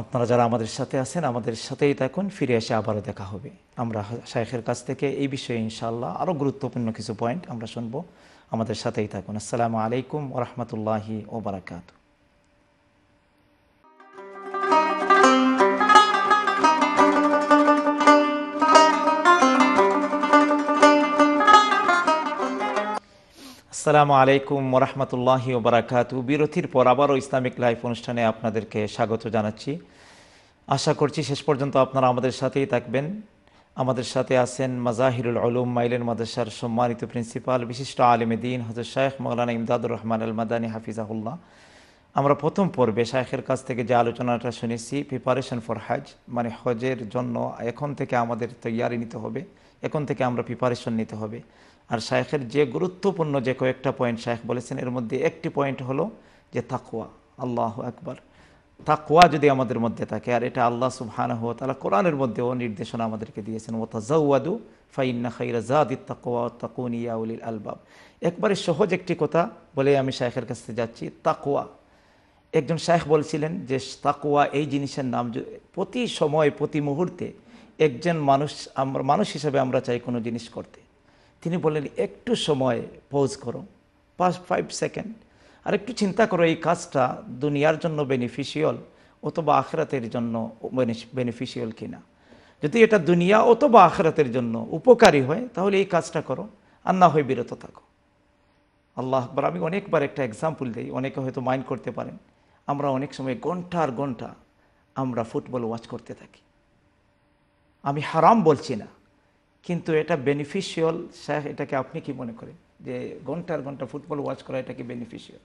আপনারা যারা আমাদের সাথে আছেন আমাদের সাথেই থাকুন ফিরে এসে আবারও দেখা হবে আমরা শাইখের কাছ থেকে এই বিষয়ে ইনশাআল্লাহ আরও গুরুত্বপূর্ণ কিছু পয়েন্ট আমরা শুনবো আমাদের সাথেই থাকুন আসসালামু আলাইকুম ওরহমতুল্লাহি ওবরাকাতু আসসালামু আলাইকুম ওরহমতুল্লাহি ওবরাকাত বিরতির পর আবারও ইসলামিক লাইফ অনুষ্ঠানে আপনাদেরকে স্বাগত জানাচ্ছি আশা করছি শেষ পর্যন্ত আপনারা আমাদের সাথেই থাকবেন আমাদের সাথে আছেন মাজাহিরুল আলম মাইলেন মাদ্রাসার সম্মানিত প্রিন্সিপাল বিশিষ্ট আলিমে দিন হজর শাহেখ মৌলানা ইমদাদুর রহমান আল মাদানী হাফিজাহুল্লাহ আমরা প্রথম পর্বে শাহেখের কাছ থেকে যে আলোচনাটা শুনেছি প্রিপারেশন ফর হাজ মানে হজের জন্য এখন থেকে আমাদের তৈয়ারি নিতে হবে এখন থেকে আমরা প্রিপারেশন নিতে হবে আর শায়েখের যে গুরুত্বপূর্ণ যে কয়েকটা পয়েন্ট শায়েখ বলেছেন এর মধ্যে একটি পয়েন্ট হলো যে তাকুয়া আল্লাহ একবার তাকুয়া যদি আমাদের মধ্যে থাকে আর এটা আল্লাহ সুবহানাহ তালা কোরআনের মধ্যেও নির্দেশনা আমাদেরকে দিয়েছেন ও ওতাজাউয়াদু ফাইন্না খাইরা জাদি তাকুয়া ইয়া উলিল আলবাব একবারে সহজ একটি কথা বলে আমি শায়েখের কাছে যাচ্ছি তাকুয়া একজন শায়েখ বলছিলেন যে তাকুয়া এই জিনিসের নাম প্রতি সময় প্রতি মুহূর্তে একজন মানুষ আমরা মানুষ হিসেবে আমরা চাই কোনো জিনিস করতে তিনি বললেন একটু সময় পোজ করো পাঁচ ফাইভ সেকেন্ড আর একটু চিন্তা করো এই কাজটা দুনিয়ার জন্য বেনিফিশিয়াল অথবা আখরাতের জন্য বেনিফিশিয়াল কিনা যদি এটা দুনিয়া অথবা আখরাতের জন্য উপকারী হয় তাহলে এই কাজটা করো আর না হয়ে বিরত থাকো আল্লাহ আকবর আমি অনেকবার একটা এক্সাম্পল দিই অনেকে হয়তো মাইন্ড করতে পারেন আমরা অনেক সময় আর ঘন্টা আমরা ফুটবল ওয়াচ করতে থাকি আমি হারাম বলছি না কিন্তু এটা বেনিফিশিয়াল স্যার এটাকে আপনি কি মনে করেন যে ঘন্টার ঘন্টা ফুটবল ওয়াচ করা এটা কি বেনিফিশিয়াল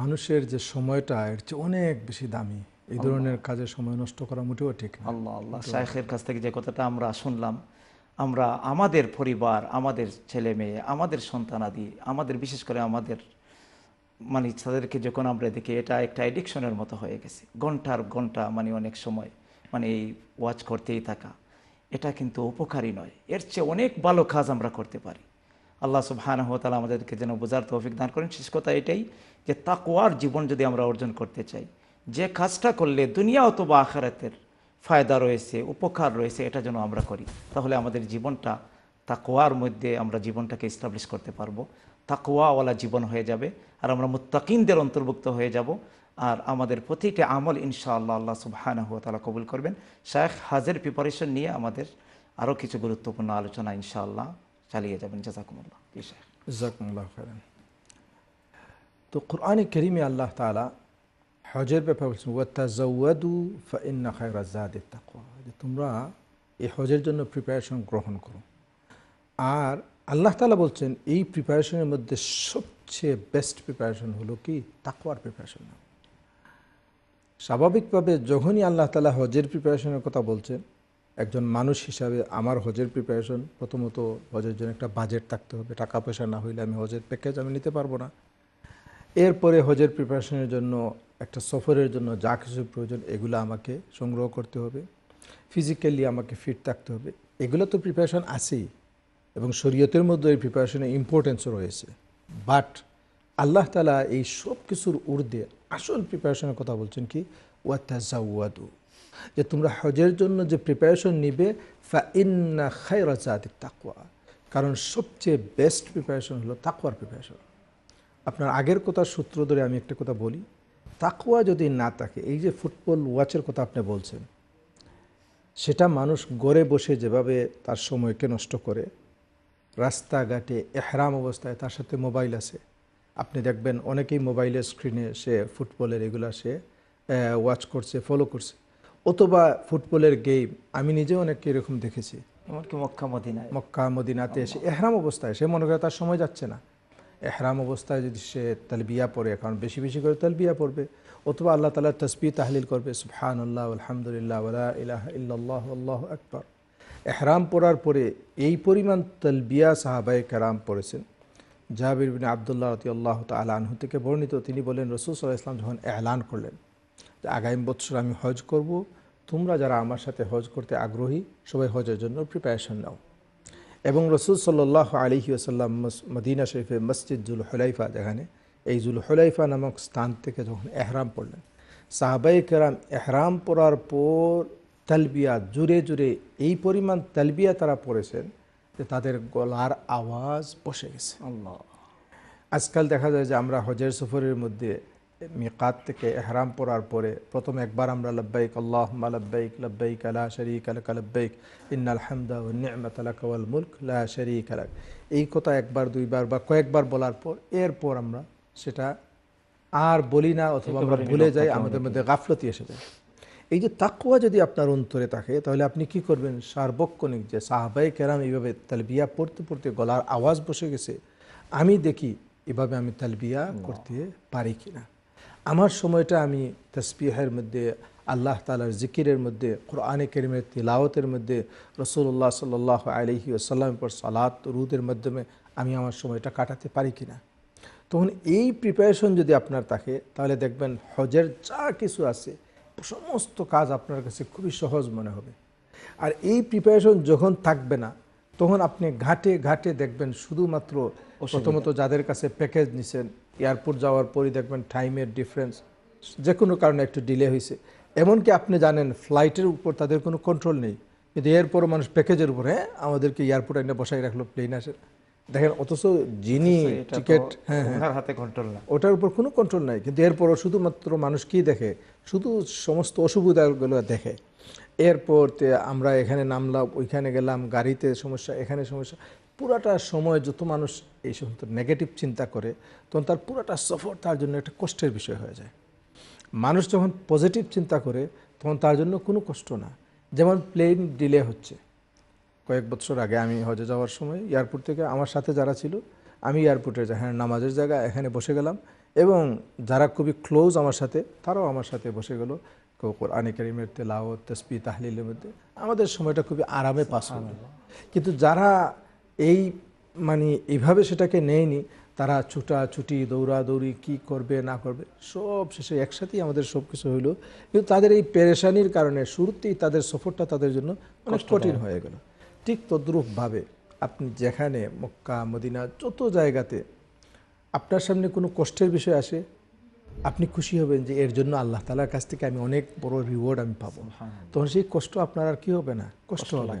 মানুষের যে সময়টা এর চেয়ে অনেক বেশি দামি এই ধরনের কাজে সময় নষ্ট করা মোটেও ঠিক আল্লাহ আল্লাহ শাহের কাছ থেকে যে কথাটা আমরা শুনলাম আমরা আমাদের পরিবার আমাদের ছেলে মেয়ে আমাদের সন্তানাদি আমাদের বিশেষ করে আমাদের মানে তাদেরকে যখন আমরা দেখি এটা একটা অ্যাডিকশনের মতো হয়ে গেছে ঘন্টার ঘন্টা মানে অনেক সময় মানে এই ওয়াচ করতেই থাকা এটা কিন্তু উপকারী নয় এর চেয়ে অনেক ভালো কাজ আমরা করতে পারি আল্লাহ সুবহানাহু ওয়া তালা আমাদেরকে যেন বোঝার তৌফিক দান করেন শেষ কথা এটাই যে তাকুয়ার জীবন যদি আমরা অর্জন করতে চাই যে কাজটা করলে দুনিয়া অথবা আখারাতের ফায়দা রয়েছে উপকার রয়েছে এটা যেন আমরা করি তাহলে আমাদের জীবনটা তাকোয়ার মধ্যে আমরা জীবনটাকে স্টাবলিশ করতে পারবো তাকোয়াওয়ালা জীবন হয়ে যাবে আর আমরা মুত্তাকিনদের অন্তর্ভুক্ত হয়ে যাব আর আমাদের প্রতিটি আমল ইনশাআল্লাহ আল্লাহ সুবাহানা হুয়া কবুল করবেন শেখ হাজের প্রিপারেশন নিয়ে আমাদের আরও কিছু গুরুত্বপূর্ণ আলোচনা ইনশাআল্লাহ চালিয়ে যাবেন জাজাকুমুল্লাহ শেখ জাকুমুল্লাহ তো কোরআনে করিমে আল্লাহ তালা হজের ব্যাপারে যে তোমরা এই হজের জন্য প্রিপারেশন গ্রহণ করো আর আল্লাহ তালা বলছেন এই প্রিপারেশনের মধ্যে সবচেয়ে বেস্ট প্রিপারেশন হলো কি তাকুয়ার প্রিপারেশন নাও স্বাভাবিকভাবে যখনই আল্লাহ তালা হজের প্রিপারেশনের কথা বলছেন একজন মানুষ হিসাবে আমার হজের প্রিপারেশন প্রথমত হজের জন্য একটা বাজেট থাকতে হবে টাকা পয়সা না হইলে আমি হজের প্যাকেজ আমি নিতে পারবো না এরপরে হজের প্রিপারেশনের জন্য একটা সফরের জন্য যা কিছু প্রয়োজন এগুলো আমাকে সংগ্রহ করতে হবে ফিজিক্যালি আমাকে ফিট থাকতে হবে এগুলো তো প্রিপারেশন আছেই এবং শরীয়তের মধ্যে এই প্রিপারেশনের ইম্পর্টেন্সও রয়েছে বাট আল্লাহ তালা এই সব কিছুর ঊর্ধ্বে আসল প্রিপারেশনের কথা বলছেন কি ওয়াদু যে তোমরা হজের জন্য যে প্রিপারেশন নিবে ফা ইন্না খায়রাজাদি তাকুয়া কারণ সবচেয়ে বেস্ট প্রিপারেশন হলো তাকুয়ার প্রিপারেশন আপনার আগের কথা সূত্র ধরে আমি একটা কথা বলি তাকুয়া যদি না থাকে এই যে ফুটবল ওয়াচের কথা আপনি বলছেন সেটা মানুষ গড়ে বসে যেভাবে তার সময়কে নষ্ট করে রাস্তাঘাটে এহরাম অবস্থায় তার সাথে মোবাইল আছে আপনি দেখবেন অনেকেই মোবাইলের স্ক্রিনে সে ফুটবলের এগুলা সে ওয়াচ করছে ফলো করছে অথবা ফুটবলের গেম আমি নিজে অনেককে এরকম দেখেছি মক্কা মক্কা মদিনাতে এসে এহরাম অবস্থায় সে মনে করে তার সময় যাচ্ছে না এহরাম অবস্থায় যদি সে তালবিয়া পড়ে কারণ বেশি বেশি করে বিয়া পড়বে অথবা আল্লাহ তালা তসবি তাহলিল করবে আল্লাহ আলহামদুলিল্লাহ ইহ ইলাহ ইল্লাহ আল্লাহ আকবর এহরাম পড়ার পরে এই পরিমাণ তালবিয়া সাহাবায় কেরাম পড়েছেন জাহাবির বিন আবদুল্লাহ রতি আল্লাহ তাল থেকে বর্ণিত তিনি বলেন রসুল সাল্লাহ ইসলাম যখন এলান করলেন যে আগামী বছর আমি হজ করব তোমরা যারা আমার সাথে হজ করতে আগ্রহী সবাই হজের জন্য প্রিপারেশন নাও এবং রসুল সাল্লাহ আলিহি আসাল্লাম মদিনা শরীফের মসজিদ জুল হলাইফা যেখানে এই জুল হলাইফা নামক স্থান থেকে যখন এহরাম পড়লেন সাহাবাই কেরাম এহরাম পড়ার পর তালবিয়া জুড়ে জুড়ে এই পরিমাণ তালবিয়া তারা পড়েছেন যে তাদের গলার আওয়াজ বসে গেছে আজকাল দেখা যায় যে আমরা হজের সফরের মধ্যে মিকাত থেকে এহরাম পড়ার পরে প্রথম একবার আমরা লব্বাইক আল্লাহ লব্বাইক লব্বাইক আলা শরিক আলক লব্বাইক ইন্নাল হামদা মুলক লা শরিক আলাক এই কথা একবার দুইবার বা কয়েকবার বলার পর এরপর আমরা সেটা আর বলি না অথবা আমরা ভুলে যাই আমাদের মধ্যে গাফলতি এসে যায় এই যে তাকুয়া যদি আপনার অন্তরে থাকে তাহলে আপনি কি করবেন সার্বক্ষণিক যে সাহাবাই কেরাম এইভাবে তালবিয়া পড়তে পড়তে গলার আওয়াজ বসে গেছে আমি দেখি এভাবে আমি তালবিয়া করতে পারি কিনা আমার সময়টা আমি তসপিহের মধ্যে আল্লাহ তালার জিকিরের মধ্যে কোরআনে কেরিমের তিলাওতের মধ্যে রসুল্লাহ সাল আলহি আসাল্লাম পর সালাত রুদের মাধ্যমে আমি আমার সময়টা কাটাতে পারি কিনা তখন এই প্রিপারেশন যদি আপনার থাকে তাহলে দেখবেন হজের যা কিছু আছে সমস্ত কাজ আপনার কাছে খুবই সহজ মনে হবে আর এই প্রিপারেশন যখন থাকবে না তখন আপনি ঘাটে ঘাটে দেখবেন শুধুমাত্র প্রথমত যাদের কাছে প্যাকেজ নিছেন এয়ারপোর্ট যাওয়ার পরই দেখবেন টাইমের ডিফারেন্স যে কোনো কারণে একটু ডিলে হয়েছে এমনকি আপনি জানেন ফ্লাইটের উপর তাদের কোনো কন্ট্রোল নেই কিন্তু এরপরও মানুষ প্যাকেজের উপরে হ্যাঁ, আমাদেরকে এয়ারপোর্টে এনে বসাই রাখলো প্লেন আসে দেখেন অথচ যিনি টিকেট হ্যাঁ, হ্যাঁ। হাতে কন্ট্রোল না ওটার উপর কোনো কন্ট্রোল নাই কিন্তু এরপরও শুধুমাত্র মানুষ কি দেখে শুধু সমস্ত অসুবিধাগুলো দেখে এরপর আমরা এখানে নামলাম ওইখানে গেলাম গাড়িতে সমস্যা এখানে সমস্যা পুরাটা সময় যত মানুষ এই সমস্ত নেগেটিভ চিন্তা করে তখন তার পুরাটা সফর তার জন্য একটা কষ্টের বিষয় হয়ে যায় মানুষ যখন পজিটিভ চিন্তা করে তখন তার জন্য কোনো কষ্ট না যেমন প্লেন ডিলে হচ্ছে কয়েক বছর আগে আমি হজে যাওয়ার সময় এয়ারপোর্ট থেকে আমার সাথে যারা ছিল আমি এয়ারপোর্টে হ্যাঁ নামাজের জায়গা এখানে বসে গেলাম এবং যারা খুবই ক্লোজ আমার সাথে তারাও আমার সাথে বসে গেল কেউ কোরআনে কারিমের লাও তসপি তাহলিলের মধ্যে আমাদের সময়টা খুবই আরামে পাস হবে কিন্তু যারা এই মানে এইভাবে সেটাকে নেয়নি তারা ছুটা ছুটি দৌড়াদৌড়ি কি করবে না করবে সব শেষে একসাথেই আমাদের সব কিছু হইলো কিন্তু তাদের এই পেরেশানির কারণে শুরুতেই তাদের সফরটা তাদের জন্য অনেক কঠিন হয়ে গেলো ঠিক তদ্রূপভাবে আপনি যেখানে মক্কা মদিনা যত জায়গাতে আপনার সামনে কোনো কষ্টের বিষয় আসে আপনি খুশি হবেন যে এর জন্য আল্লাহ তালার কাছ থেকে আমি অনেক বড় রিওয়ার্ড আমি পাবো তখন সেই কষ্ট আপনার আর কী হবে না কষ্ট হবে না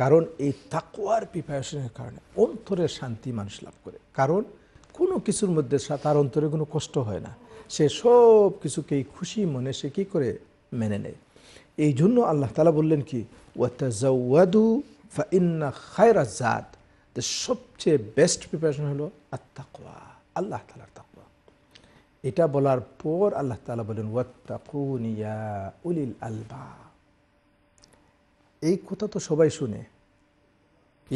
কারণ এই তাকুয়ার প্রিপারেশনের কারণে অন্তরের শান্তি মানুষ লাভ করে কারণ কোনো কিছুর মধ্যে তার অন্তরে কোনো কষ্ট হয় না সে সব কিছুকেই খুশি মনে সে কী করে মেনে নেয় এই জন্য আল্লাহ তালা বললেন কি ওয়াতু ফাইন্না খায়রা জাদ সবচেয়ে বেস্ট প্রিপারেশন হলো আত্মাকোয়া আল্লাহ তালার তাকোয়া এটা বলার পর আল্লাহ তালা বলেন ওয়াত্তাকুনিয়া উলিল আলবা এই কথা তো সবাই শুনে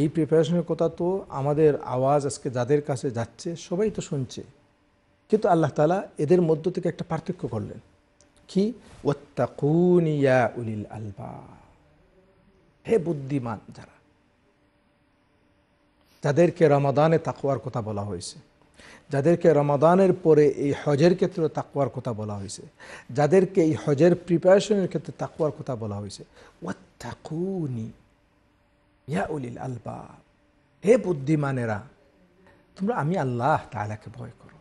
এই প্রিপারেশনের কথা তো আমাদের আওয়াজ আজকে যাদের কাছে যাচ্ছে সবাই তো শুনছে কিন্তু আল্লাহ তালা এদের মধ্য থেকে একটা পার্থক্য করলেন কি ওয়াত্তাকুনিয়া উলিল আলবা হে বুদ্ধিমান যারা যাদেরকে রমাদানে তাকুয়ার কথা বলা হয়েছে যাদেরকে রমাদানের পরে এই হজের ক্ষেত্রে তাকুয়ার কথা বলা হয়েছে যাদেরকে এই হজের প্রিপারেশনের ক্ষেত্রে তাকুয়ার কথা বলা হয়েছে আলবা হে বুদ্ধিমানেরা তোমরা আমি আল্লাহ তালাকে ভয় করো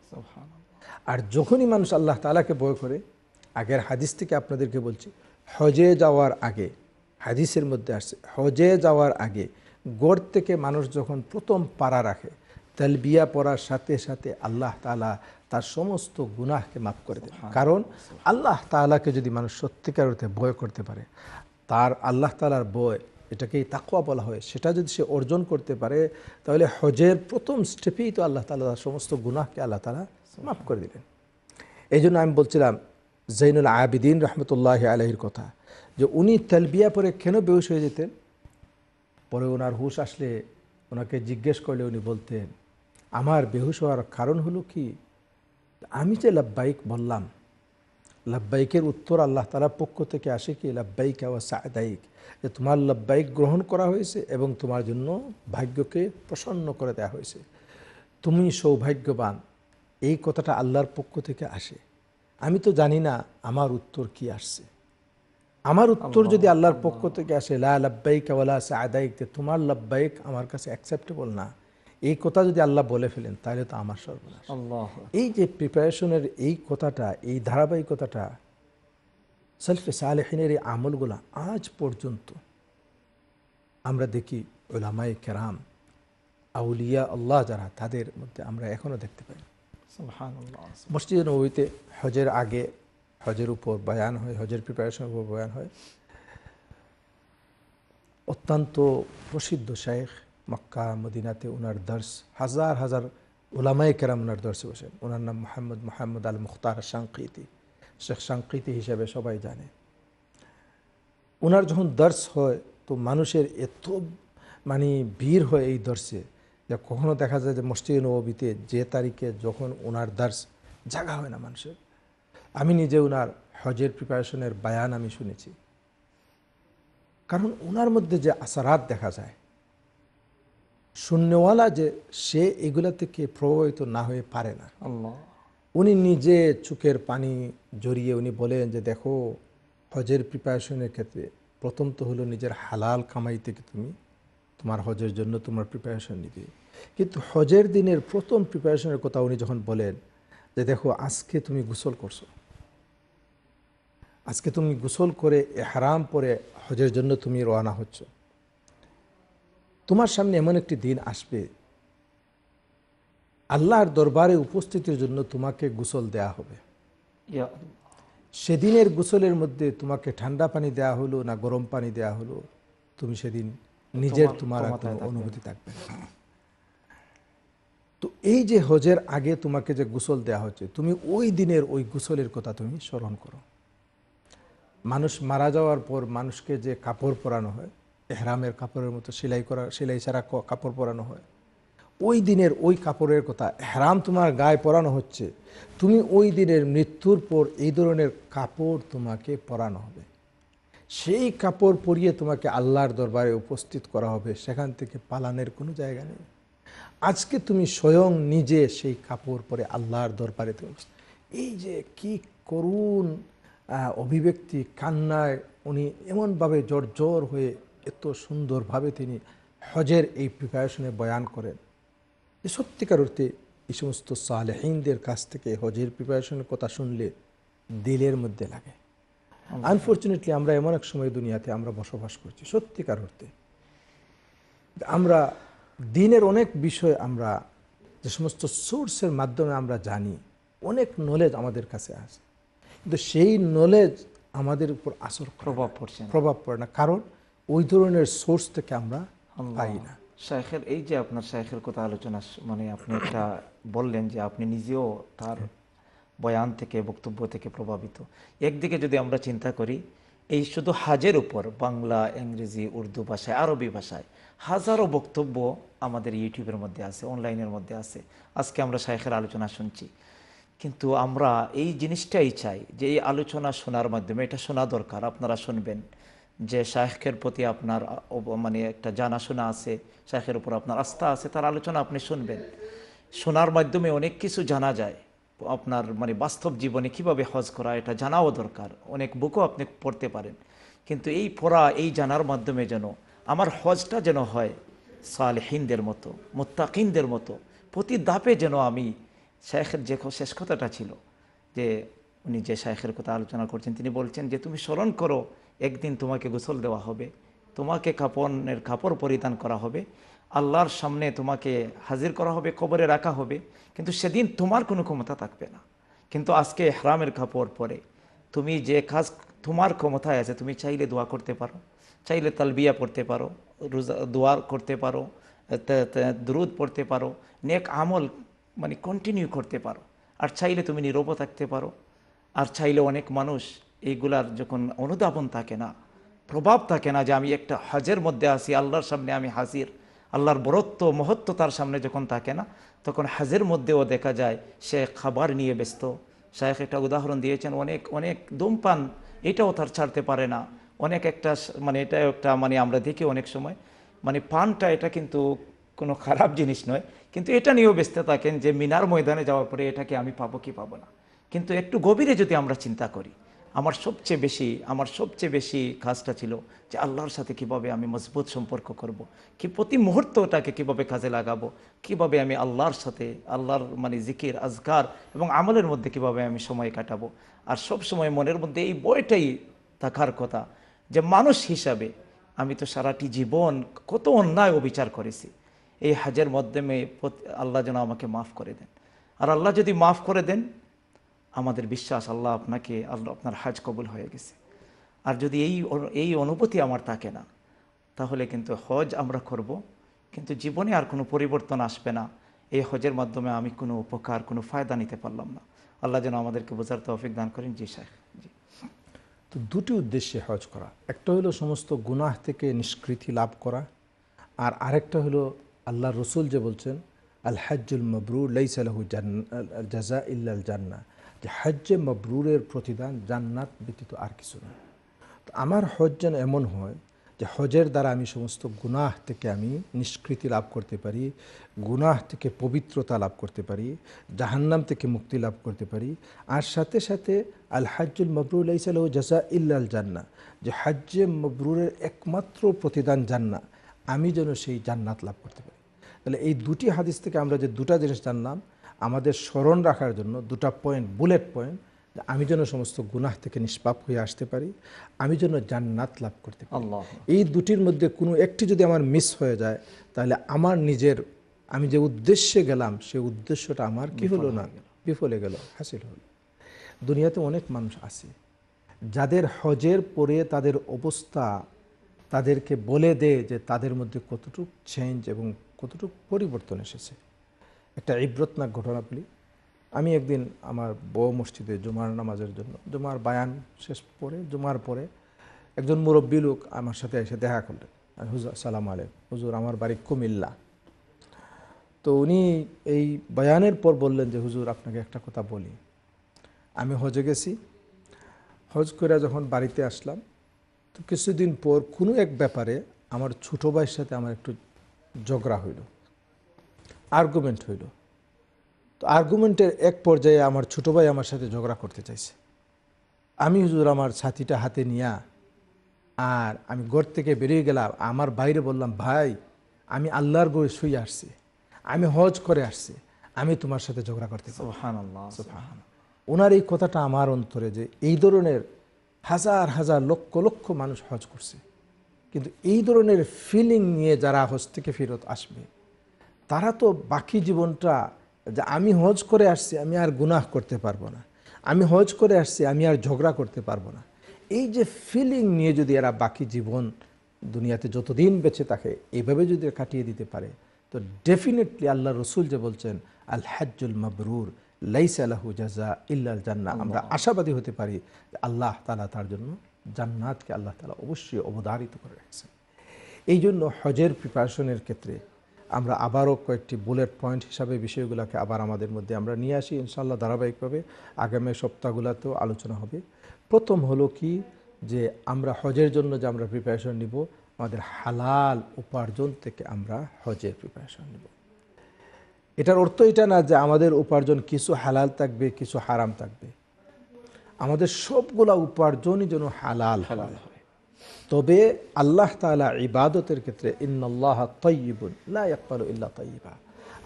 আর যখনই মানুষ আল্লাহ তালাকে ভয় করে আগের হাদিস থেকে আপনাদেরকে বলছি হজে যাওয়ার আগে হাদিসের মধ্যে আসছে হজে যাওয়ার আগে গড় থেকে মানুষ যখন প্রথম পাড়া রাখে বিয়া পড়ার সাথে সাথে আল্লাহ তালা তার সমস্ত গুনাহকে মাফ করে দেবে কারণ আল্লাহ তালাকে যদি মানুষ সত্যিকার অর্থে বয় করতে পারে তার আল্লাহ তালার বয় এটাকেই তাকুয়া বলা হয় সেটা যদি সে অর্জন করতে পারে তাহলে হজের প্রথম স্টেপেই তো আল্লাহ তালা তার সমস্ত গুনাহকে আল্লাহ তালা মাফ করে দেবেন এই জন্য আমি বলছিলাম জৈনুল আবিদিন রহমতুল্লাহ আলহির কথা যে উনি তেলবিয়া পরে কেন বেউস হয়ে যেতেন পরে ওনার হুশ আসলে ওনাকে জিজ্ঞেস করলে উনি বলতেন আমার বেহুশ হওয়ার কারণ হলো কি আমি যে লাব্বাইক বললাম লাব্বাইকের উত্তর আল্লাহ তালার পক্ষ থেকে আসে কি লাব্বাইক আবার সায়দায়িক যে তোমার লাব্বাইক গ্রহণ করা হয়েছে এবং তোমার জন্য ভাগ্যকে প্রসন্ন করে দেওয়া হয়েছে তুমি সৌভাগ্যবান এই কথাটা আল্লাহর পক্ষ থেকে আসে আমি তো জানি না আমার উত্তর কি আসছে আমার উত্তর যদি আল্লাহর পক্ষ থেকে আসে লা তোমার লাব্বাইক আমার কাছে অ্যাকসেপ্টেবল না এই কথা যদি আল্লাহ বলে ফেলেন তাহলে তো আমার সর্বনাশ এই যে প্রিপারেশনের এই কথাটা এই ধারাবাহিকতাটা সেলফে সালেহিনের এই আমলগুলা আজ পর্যন্ত আমরা দেখি ওলামাই কেরাম আউলিয়া আল্লাহ যারা তাদের মধ্যে আমরা এখনও দেখতে পাই মসজিদ নবীতে হজের আগে হজের উপর বয়ান হয় হজের প্রিপারেশনের উপর বয়ান হয় অত্যন্ত প্রসিদ্ধ শেখ মক্কা মদিনাতে ওনার দর্শ হাজার হাজার ওলামায় কেরাম ওনার দর্শে বসেন ওনার নাম মোহাম্মদ মোহাম্মদ আল মুখতার সাংকৃতি শেখ সাংকৃতি হিসেবে সবাই জানে ওনার যখন দর্শ হয় তো মানুষের এত মানে ভিড় হয় এই দর্শে যে কখনো দেখা যায় যে মসজিদ নবীতে যে তারিখে যখন ওনার দর্শ জাগা হয় না মানুষের আমি নিজে ওনার হজের প্রিপারেশনের বায়ান আমি শুনেছি কারণ ওনার মধ্যে যে আসারাত দেখা যায় শূন্যওয়ালা যে সে এগুলা থেকে প্রভাবিত না হয়ে পারে না উনি নিজে চুকের পানি জড়িয়ে উনি বলেন যে দেখো হজের প্রিপারেশনের ক্ষেত্রে প্রথম তো হলো নিজের হালাল কামাই থেকে তুমি তোমার হজের জন্য তোমার প্রিপারেশন নিবে কিন্তু হজের দিনের প্রথম প্রিপারেশনের কথা উনি যখন বলেন যে দেখো আজকে তুমি গোসল করছো আজকে তুমি গোসল করে হারাম পরে হজের জন্য তুমি রওনা হচ্ছ তোমার সামনে এমন একটি দিন আসবে আল্লাহর দরবারে উপস্থিতির জন্য তোমাকে গোসল দেয়া হবে সেদিনের গোসলের মধ্যে তোমাকে ঠান্ডা পানি দেয়া হলো না গরম পানি দেয়া হলো তুমি সেদিন নিজের তোমার অনুভূতি থাকবে তো এই যে হজের আগে তোমাকে যে গোসল দেয়া হচ্ছে তুমি ওই দিনের ওই গোসলের কথা তুমি স্মরণ করো মানুষ মারা যাওয়ার পর মানুষকে যে কাপড় পরানো হয় এহরামের কাপড়ের মতো সেলাই করা সেলাই ছাড়া কাপড় পরানো হয় ওই দিনের ওই কাপড়ের কথা হেরাম তোমার গায়ে পরানো হচ্ছে তুমি ওই দিনের মৃত্যুর পর এই ধরনের কাপড় তোমাকে পরানো হবে সেই কাপড় পরিয়ে তোমাকে আল্লাহর দরবারে উপস্থিত করা হবে সেখান থেকে পালানের কোনো জায়গা নেই আজকে তুমি স্বয়ং নিজে সেই কাপড় পরে আল্লাহর দরবারে তুমি এই যে কি করুন অভিব্যক্তি কান্নায় উনি এমনভাবে জোর জোর হয়ে এত সুন্দরভাবে তিনি হজের এই প্রিপারেশনে বয়ান করেন এ সত্যিকার অর্থে এই সমস্ত সালেহীনদের কাছ থেকে হজের প্রিপারেশনের কথা শুনলে দিলের মধ্যে লাগে আনফর্চুনেটলি আমরা এমন এক সময় দুনিয়াতে আমরা বসবাস করছি সত্যিকার অর্থে আমরা দিনের অনেক বিষয় আমরা যে সমস্ত সোর্সের মাধ্যমে আমরা জানি অনেক নলেজ আমাদের কাছে আসে কিন্তু সেই নলেজ আমাদের উপর আসর প্রভাব পড়ছে প্রভাব পড়ে না কারণ ওই ধরনের সোর্স থেকে আমরা পাই না শাইখের এই যে আপনার শেখের কথা আলোচনা মানে আপনি একটা বললেন যে আপনি নিজেও তার বয়ান থেকে বক্তব্য থেকে প্রভাবিত একদিকে যদি আমরা চিন্তা করি এই শুধু হাজের উপর বাংলা ইংরেজি উর্দু ভাষায় আরবি ভাষায় হাজারো বক্তব্য আমাদের ইউটিউবের মধ্যে আছে অনলাইনের মধ্যে আছে আজকে আমরা শাইখের আলোচনা শুনছি কিন্তু আমরা এই জিনিসটাই চাই যে এই আলোচনা শোনার মাধ্যমে এটা শোনা দরকার আপনারা শুনবেন যে শাহেখের প্রতি আপনার মানে একটা জানাশোনা আছে শাহেখের উপর আপনার আস্থা আছে তার আলোচনা আপনি শুনবেন শোনার মাধ্যমে অনেক কিছু জানা যায় আপনার মানে বাস্তব জীবনে কিভাবে হজ করা এটা জানাও দরকার অনেক বুকও আপনি পড়তে পারেন কিন্তু এই পড়া এই জানার মাধ্যমে যেন আমার হজটা যেন হয় সালহীনদের মতো মোত্তাকিনদের মতো প্রতি দাপে যেন আমি শেখের যে শেষ কথাটা ছিল যে উনি যে শায়েখের কথা আলোচনা করছেন তিনি বলছেন যে তুমি স্মরণ করো একদিন তোমাকে গোসল দেওয়া হবে তোমাকে কাপনের কাপড় পরিধান করা হবে আল্লাহর সামনে তোমাকে হাজির করা হবে কবরে রাখা হবে কিন্তু সেদিন তোমার কোনো ক্ষমতা থাকবে না কিন্তু আজকে হ্রামের কাপড় পরে তুমি যে কাজ তোমার ক্ষমতায় আছে তুমি চাইলে দোয়া করতে পারো চাইলে তালবিয়া পড়তে পারো রোজা দোয়া করতে পারো দ্রুত পড়তে পারো নেক আমল মানে কন্টিনিউ করতে পারো আর চাইলে তুমি নিরব থাকতে পারো আর চাইলে অনেক মানুষ এইগুলার যখন অনুধাবন থাকে না প্রভাব থাকে না যে আমি একটা হজের মধ্যে আসি আল্লাহর সামনে আমি হাজির আল্লাহর বরত্ব মহত্ব তার সামনে যখন থাকে না তখন হাজের মধ্যেও দেখা যায় সে খাবার নিয়ে ব্যস্ত শায়েখ একটা উদাহরণ দিয়েছেন অনেক অনেক ধূমপান এটাও তার ছাড়তে পারে না অনেক একটা মানে এটা একটা মানে আমরা দেখি অনেক সময় মানে পানটা এটা কিন্তু কোনো খারাপ জিনিস নয় কিন্তু এটা নিয়েও ব্যস্ত থাকেন যে মিনার ময়দানে যাওয়ার পরে এটাকে আমি পাবো কি পাবো না কিন্তু একটু গভীরে যদি আমরা চিন্তা করি আমার সবচেয়ে বেশি আমার সবচেয়ে বেশি কাজটা ছিল যে আল্লাহর সাথে কিভাবে আমি মজবুত সম্পর্ক করব। কি প্রতি মুহূর্তটাকে কীভাবে কাজে লাগাবো কিভাবে আমি আল্লাহর সাথে আল্লাহর মানে জিকির আজকার এবং আমলের মধ্যে কিভাবে আমি সময় কাটাবো আর সব সময় মনের মধ্যে এই বইটাই থাকার কথা যে মানুষ হিসাবে আমি তো সারাটি জীবন কত অন্যায় অবিচার করেছি এই হাজের মাধ্যমে আল্লাহ যেন আমাকে মাফ করে দেন আর আল্লাহ যদি মাফ করে দেন আমাদের বিশ্বাস আল্লাহ আপনাকে আল্লাহ আপনার হাজ কবুল হয়ে গেছে আর যদি এই এই অনুভূতি আমার থাকে না তাহলে কিন্তু হজ আমরা করব কিন্তু জীবনে আর কোনো পরিবর্তন আসবে না এই হজের মাধ্যমে আমি কোনো উপকার কোনো ফায়দা নিতে পারলাম না আল্লাহ যেন আমাদেরকে বোঝার তৌফিক দান করেন জি সাহেব জি তো দুটি উদ্দেশ্যে হজ করা একটা হলো সমস্ত গুনাহ থেকে নিষ্কৃতি লাভ করা আর আরেকটা হলো আল্লাহ রসুল যে বলছেন আল হাজ্জুল মবরুর লাইসালাহু জাজা ইল্লাল জান্না যে হজ্জে মবরুরের প্রতিদান জান্নাত ব্যতীত আর কিছু নয় তো আমার হজ যেন এমন হয় যে হজের দ্বারা আমি সমস্ত গুনাহ থেকে আমি নিষ্কৃতি লাভ করতে পারি গুনাহ থেকে পবিত্রতা লাভ করতে পারি জাহান্নাম থেকে মুক্তি লাভ করতে পারি আর সাথে সাথে আল হাজুল মবরুল ইসাল জাজা ইল্লাল জান্না যে হাজ্জে মবরুরের একমাত্র প্রতিদান জান্না আমি যেন সেই জান্নাত লাভ করতে পারি তাহলে এই দুটি হাদিস থেকে আমরা যে দুটা জিনিস জানলাম আমাদের স্মরণ রাখার জন্য দুটা পয়েন্ট বুলেট পয়েন্ট আমি যেন সমস্ত গুনাহ থেকে নিষ্পাপ হয়ে আসতে পারি আমি যেন জান্নাত লাভ করতে পারি এই দুটির মধ্যে কোনো একটি যদি আমার মিস হয়ে যায় তাহলে আমার নিজের আমি যে উদ্দেশ্যে গেলাম সেই উদ্দেশ্যটা আমার কি হলো না বিফলে গেল হাসিল হলো দুনিয়াতে অনেক মানুষ আছে যাদের হজের পরে তাদের অবস্থা তাদেরকে বলে দেয় যে তাদের মধ্যে কতটুকু চেঞ্জ এবং কতটুকু পরিবর্তন এসেছে একটা ইব্রতনাক ঘটনা বলি আমি একদিন আমার বউ মসজিদে জুমার নামাজের জন্য জুমার বায়ান শেষ পরে জুমার পরে একজন মুরব্বী লোক আমার সাথে এসে দেখা করলেন হুজুর সালাম আলেক হুজুর আমার বাড়ি কুমিল্লা তো উনি এই বয়ানের পর বললেন যে হুজুর আপনাকে একটা কথা বলি আমি হজে গেছি হজ করে যখন বাড়িতে আসলাম তো কিছুদিন পর কোনো এক ব্যাপারে আমার ছোটো ভাইয়ের সাথে আমার একটু ঝগড়া হইল আর্গুমেন্ট হইল তো আর্গুমেন্টের এক পর্যায়ে আমার ছোটো ভাই আমার সাথে ঝগড়া করতে চাইছে আমি হুজুর আমার ছাতিটা হাতে নিয়া আর আমি ঘর থেকে বেরিয়ে গেলাম আমার বাইরে বললাম ভাই আমি আল্লাহর গড়ে শুয়ে আসছি আমি হজ করে আসছি আমি তোমার সাথে ঝগড়া করতে ওনার এই কথাটা আমার অন্তরে যে এই ধরনের হাজার হাজার লক্ষ লক্ষ মানুষ হজ করছে কিন্তু এই ধরনের ফিলিং নিয়ে যারা হজ থেকে ফেরত আসবে তারা তো বাকি জীবনটা যে আমি হজ করে আসছি আমি আর গুনাহ করতে পারবো না আমি হজ করে আসছি আমি আর ঝগড়া করতে পারবো না এই যে ফিলিং নিয়ে যদি এরা বাকি জীবন দুনিয়াতে যতদিন বেঁচে থাকে এইভাবে যদি কাটিয়ে দিতে পারে তো ডেফিনেটলি আল্লাহ রসুল যে বলছেন আল হাজুল মাবরুর লাইস আলাহু জাজা ইল্লাল জান্না আমরা আশাবাদী হতে পারি আল্লাহ তালা তার জন্য জান্নাতকে আল্লাহ তালা অবশ্যই অবধারিত করে রেখেছেন এই জন্য হজের প্রিপারেশনের ক্ষেত্রে আমরা আবারও কয়েকটি বুলেট পয়েন্ট হিসাবে বিষয়গুলোকে আবার আমাদের মধ্যে আমরা নিয়ে আসি ইনশাল্লাহ ধারাবাহিকভাবে আগামী সপ্তাহগুলোতেও আলোচনা হবে প্রথম হলো কি যে আমরা হজের জন্য যে আমরা প্রিপারেশন নিব আমাদের হালাল উপার্জন থেকে আমরা হজের প্রিপারেশন নিব এটার অর্থ এটা না যে আমাদের উপার্জন কিছু হালাল থাকবে কিছু হারাম থাকবে আমাদের সবগুলা উপার্জনই যেন হালাল হালাল হয় তবে আল্লাহ তালা ইবাদতের ক্ষেত্রে ইন্নআল্লাহ তৈবুন ইল্লা তৈবা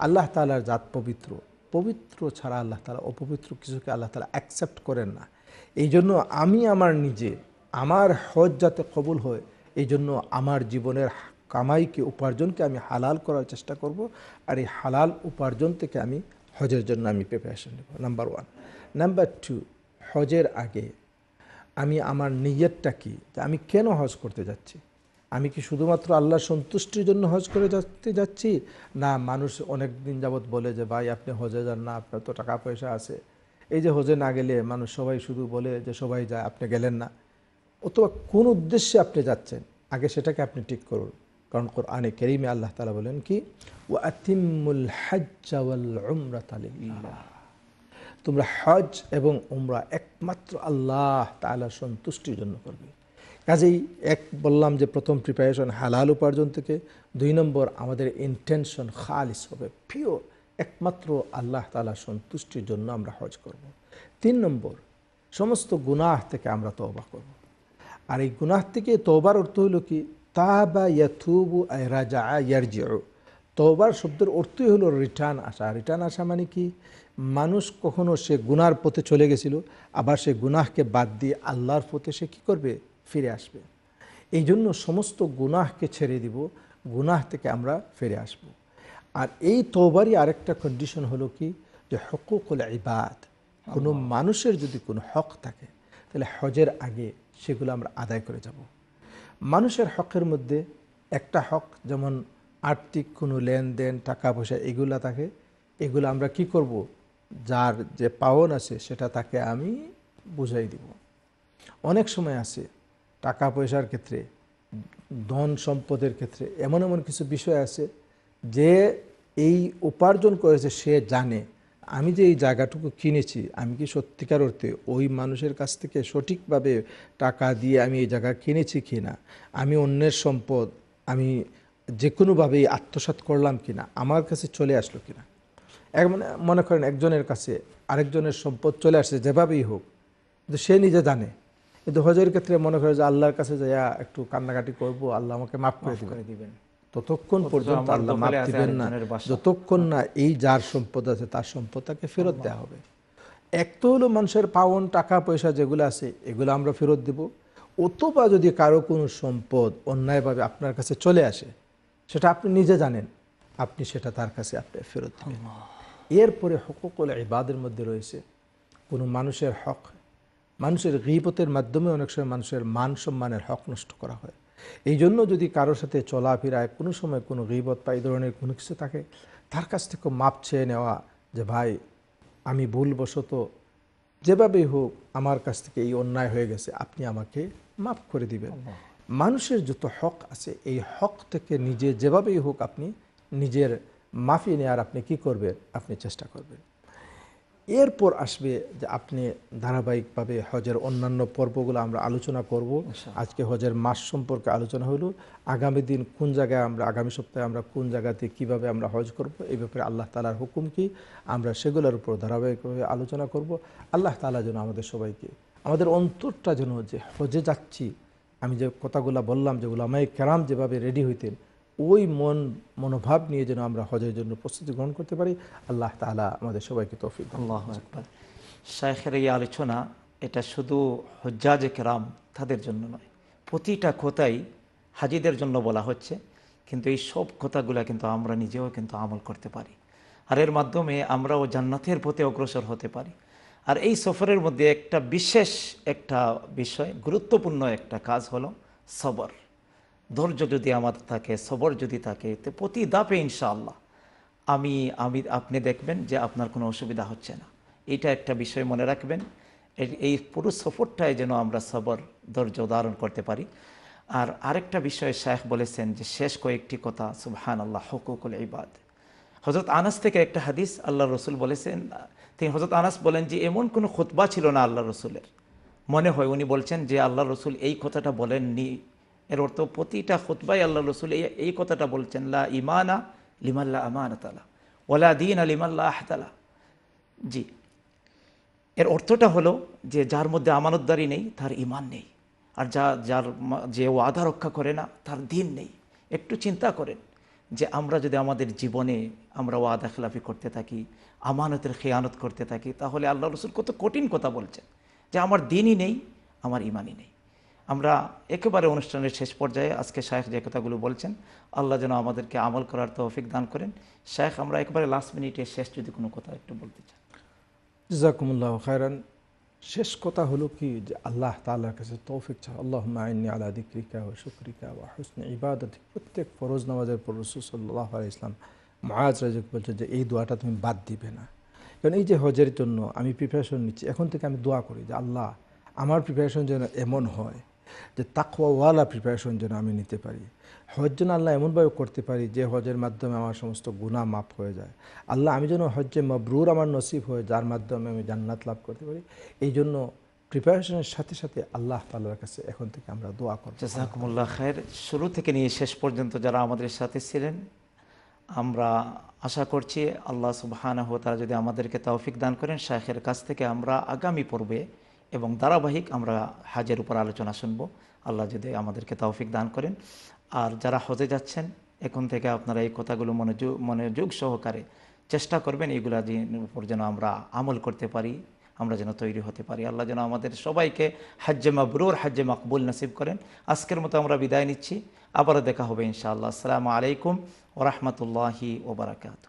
আল্লাহ তালার জাত পবিত্র পবিত্র ছাড়া আল্লাহ তালা অপবিত্র কিছুকে আল্লাহ তালা অ্যাকসেপ্ট করেন না এই জন্য আমি আমার নিজে আমার হজ যাতে কবুল হয় এই জন্য আমার জীবনের কামাইকে উপার্জনকে আমি হালাল করার চেষ্টা করব আর এই হালাল উপার্জন থেকে আমি হজের জন্য আমি প্রিপারেশন নেব নাম্বার ওয়ান নাম্বার টু হজের আগে আমি আমার নিজেরটা কি আমি কেন হজ করতে যাচ্ছি আমি কি শুধুমাত্র আল্লাহ সন্তুষ্টির জন্য হজ করে যাতে যাচ্ছি না মানুষ অনেক দিন যাবৎ বলে যে ভাই আপনি হজে যান না আপনার তো টাকা পয়সা আছে এই যে হজে না গেলে মানুষ সবাই শুধু বলে যে সবাই যায় আপনি গেলেন না অথবা কোন উদ্দেশ্যে আপনি যাচ্ছেন আগে সেটাকে আপনি ঠিক করুন কারণ আনে কেরিমে আল্লাহ তালা বলেন কি ও আতিমুল হজ্জাওয়াল উমরাত আলিল্লাহ তোমরা হজ এবং উমরা একমাত্র আল্লাহ তালা সন্তুষ্টির জন্য করবে কাজেই এক বললাম যে প্রথম প্রিপারেশন হালাল উপার্জন থেকে দুই নম্বর আমাদের ইন্টেনশন খালিস হবে পিওর একমাত্র আল্লাহ তালা সন্তুষ্টির জন্য আমরা হজ করব। তিন নম্বর সমস্ত গুনাহ থেকে আমরা তবা করব। আর এই গুনাহ থেকে তোবার অর্থ হলো কি তাবা ইয়াথুবু রাজা ইয়ারজিউ তোবার শব্দের অর্থই হলো রিটার্ন আসা রিটার্ন আসা মানে কি মানুষ কখনো সে গুনার পথে চলে গেছিল আবার সে গুনাহকে বাদ দিয়ে আল্লাহর পথে সে কী করবে ফিরে আসবে এই জন্য সমস্ত গুনাহকে ছেড়ে দিব গুনাহ থেকে আমরা ফিরে আসব। আর এই তোবারই আরেকটা কন্ডিশন হলো কি যে হকুকুল ইবাদ কোনো মানুষের যদি কোনো হক থাকে তাহলে হজের আগে সেগুলো আমরা আদায় করে যাব। মানুষের হকের মধ্যে একটা হক যেমন আর্থিক কোনো লেনদেন টাকা পয়সা এগুলা থাকে এগুলো আমরা কি করব যার যে পাওন আছে সেটা তাকে আমি বুঝাই দিব অনেক সময় আছে টাকা পয়সার ক্ষেত্রে ধন সম্পদের ক্ষেত্রে এমন এমন কিছু বিষয় আছে যে এই উপার্জন করেছে সে জানে আমি যে এই জায়গাটুকু কিনেছি আমি কি সত্যিকার অর্থে ওই মানুষের কাছ থেকে সঠিকভাবে টাকা দিয়ে আমি এই জায়গা কিনেছি কি না আমি অন্যের সম্পদ আমি যে কোনোভাবেই আত্মসাত করলাম কিনা আমার কাছে চলে আসলো কিনা মানে মনে করেন একজনের কাছে আরেকজনের সম্পদ চলে আসছে যেভাবেই হোক কিন্তু সে নিজে জানে কিন্তু হজের ক্ষেত্রে মনে করে যে আল্লাহর কাছে যা একটু কান্নাকাটি করব আল্লাহ আমাকে মাফ করে দিবেন ততক্ষণ পর্যন্ত আল্লাহ মাফ দিবেন না যতক্ষণ না হ্যাঁ। এই যার সম্পদ আছে তার সম্পদ তাকে ফেরত দেওয়া হবে এক তো হলো মানুষের পাওন টাকা পয়সা যেগুলো আছে এগুলো আমরা ফেরত দেব অথবা যদি কারো কোনো সম্পদ অন্যায়ভাবে আপনার কাছে চলে আসে সেটা আপনি নিজে জানেন আপনি সেটা তার কাছে আপনি ফেরত দেবেন এরপরে হকুকুল ইবাদের মধ্যে রয়েছে কোনো মানুষের হক মানুষের গিবতের মাধ্যমে অনেক সময় মানুষের মান সম্মানের হক নষ্ট করা হয় এই জন্য যদি কারোর সাথে চলাফেরায় কোনো সময় কোনো গিবত বা এই ধরনের কোনো কিছু থাকে তার কাছ থেকে মাপ চেয়ে নেওয়া যে ভাই আমি ভুলবশত যেভাবেই হোক আমার কাছ থেকে এই অন্যায় হয়ে গেছে আপনি আমাকে মাফ করে দিবেন মানুষের যত হক আছে এই হক থেকে নিজে যেভাবেই হোক আপনি নিজের মাফিয়ে নেওয়ার আপনি কি করবেন আপনি চেষ্টা করবেন এরপর আসবে যে আপনি ধারাবাহিকভাবে হজের অন্যান্য পর্বগুলো আমরা আলোচনা করব আচ্ছা। আজকে হজের মাস সম্পর্কে আলোচনা হলো আগামী দিন কোন জায়গায় আমরা আগামী সপ্তাহে আমরা কোন জায়গাতে কিভাবে আমরা হজ করব এই ব্যাপারে আল্লাহ তালার হুকুম কি আমরা সেগুলোর উপর ধারাবাহিকভাবে আলোচনা করব আল্লাহ তালা যেন আমাদের সবাইকে আমাদের অন্তরটা যেন যে হজে যাচ্ছি আমি যে কথাগুলো বললাম যেগুলো আমায় কেরাম যেভাবে রেডি হইতেন ওই মন মনোভাব নিয়ে যেন আমরা হজের জন্য প্রস্তুতি গ্রহণ করতে পারি আল্লাহ তালা আমাদের সবাইকে তৌফিক আল্লাহ একবার এই আলোচনা এটা শুধু হজ্জাজে কেরাম তাদের জন্য নয় প্রতিটা কথাই হাজিদের জন্য বলা হচ্ছে কিন্তু এই সব কথাগুলো কিন্তু আমরা নিজেও কিন্তু আমল করতে পারি আর এর মাধ্যমে আমরাও জান্নাতের প্রতি অগ্রসর হতে পারি আর এই সফরের মধ্যে একটা বিশেষ একটা বিষয় গুরুত্বপূর্ণ একটা কাজ হলো সবর ধৈর্য যদি আমার থাকে সবর যদি থাকে তো প্রতি দাপে ইনশাআল্লাহ আমি আমি আপনি দেখবেন যে আপনার কোনো অসুবিধা হচ্ছে না এটা একটা বিষয় মনে রাখবেন এই পুরো সফরটায় যেন আমরা সবর ধৈর্য ধারণ করতে পারি আর আরেকটা বিষয়ে শাহ বলেছেন যে শেষ কয়েকটি কথা সুবহান আল্লাহ হকুকুল ইবাদ হজরত আনাস থেকে একটা হাদিস আল্লাহ রসুল বলেছেন তিনি হজরত আনাস বলেন যে এমন কোনো খুতবা ছিল না আল্লাহ রসুলের মনে হয় উনি বলছেন যে আল্লাহ রসুল এই কথাটা বলেননি এর অর্থ প্রতিটা খুতবাই আল্লাহ রসুল এই কথাটা বলছেন লা ইমানা লিমাল্লা আমানতালা ওলা দিন আলিমাল্লা আহতালা জি এর অর্থটা হলো যে যার মধ্যে আমানতদারি নেই তার ইমান নেই আর যা যার যে ও আধা রক্ষা করে না তার দিন নেই একটু চিন্তা করেন যে আমরা যদি আমাদের জীবনে আমরা ও আধা খেলাফি করতে থাকি আমানতের খেয়ানত করতে থাকি তাহলে আল্লাহ রসুল কত কঠিন কথা বলছেন যে আমার দিনই নেই আমার ইমানই নেই আমরা একেবারে অনুষ্ঠানের শেষ পর্যায়ে আজকে শায়েখ যে কথাগুলো বলছেন আল্লাহ যেন আমাদেরকে আমল করার তৌফিক দান করেন শায়েখ আমরা একেবারে লাস্ট মিনিটে শেষ যদি কোনো কথা একটু বলতে চান জাকুমুল্লাহ খায়রান শেষ কথা হলো কি যে আল্লাহ তালার কাছে তৌফিক চাহ আল্লাহ আইনি আলা দিক্রিকা ও শুক্রিকা ও হুসন ইবাদত প্রত্যেক ফরোজ নামাজের পর রসুসল্লাহ ইসলাম মায়াজ রাজ বলছে যে এই দোয়াটা তুমি বাদ দিবে না কারণ এই যে হজের জন্য আমি প্রিপারেশন নিচ্ছি এখন থেকে আমি দোয়া করি যে আল্লাহ আমার প্রিপারেশন যেন এমন হয় যে তাকওয়ালা প্রিপারেশন যেন আমি নিতে পারি হজ যেন আল্লাহ এমনভাবে করতে পারি যে হজের মাধ্যমে আমার সমস্ত গুণা মাফ হয়ে যায় আল্লাহ আমি যেন হজ্যে মবরুর আমার নসিব হয়ে যার মাধ্যমে আমি জান্নাত লাভ করতে পারি এই জন্য প্রিপারেশনের সাথে সাথে আল্লাহ তাল্লার কাছে এখন থেকে আমরা দোয়া করব জাজাকুমুল্লাহ খায়ের শুরু থেকে নিয়ে শেষ পর্যন্ত যারা আমাদের সাথে ছিলেন আমরা আশা করছি আল্লাহ সুবাহানা হো তারা যদি আমাদেরকে তৌফিক দান করেন শাহের কাছ থেকে আমরা আগামী পর্বে এবং ধারাবাহিক আমরা হাজের উপর আলোচনা শুনবো আল্লাহ যদি আমাদেরকে তৌফিক দান করেন আর যারা হজে যাচ্ছেন এখন থেকে আপনারা এই কথাগুলো মনোযোগ মনোযোগ সহকারে চেষ্টা করবেন এইগুলা উপর যেন আমরা আমল করতে পারি আমরা যেন তৈরি হতে পারি আল্লাহ যেন আমাদের সবাইকে হাজ্যে মাবরুর হাজ্যে মকবুল নসিব করেন আজকের মতো আমরা বিদায় নিচ্ছি আবারও দেখা হবে ইনশাআল্লাহ আসসালাম আলাইকুম ওরহমতুল্লাহি ওবরাকাত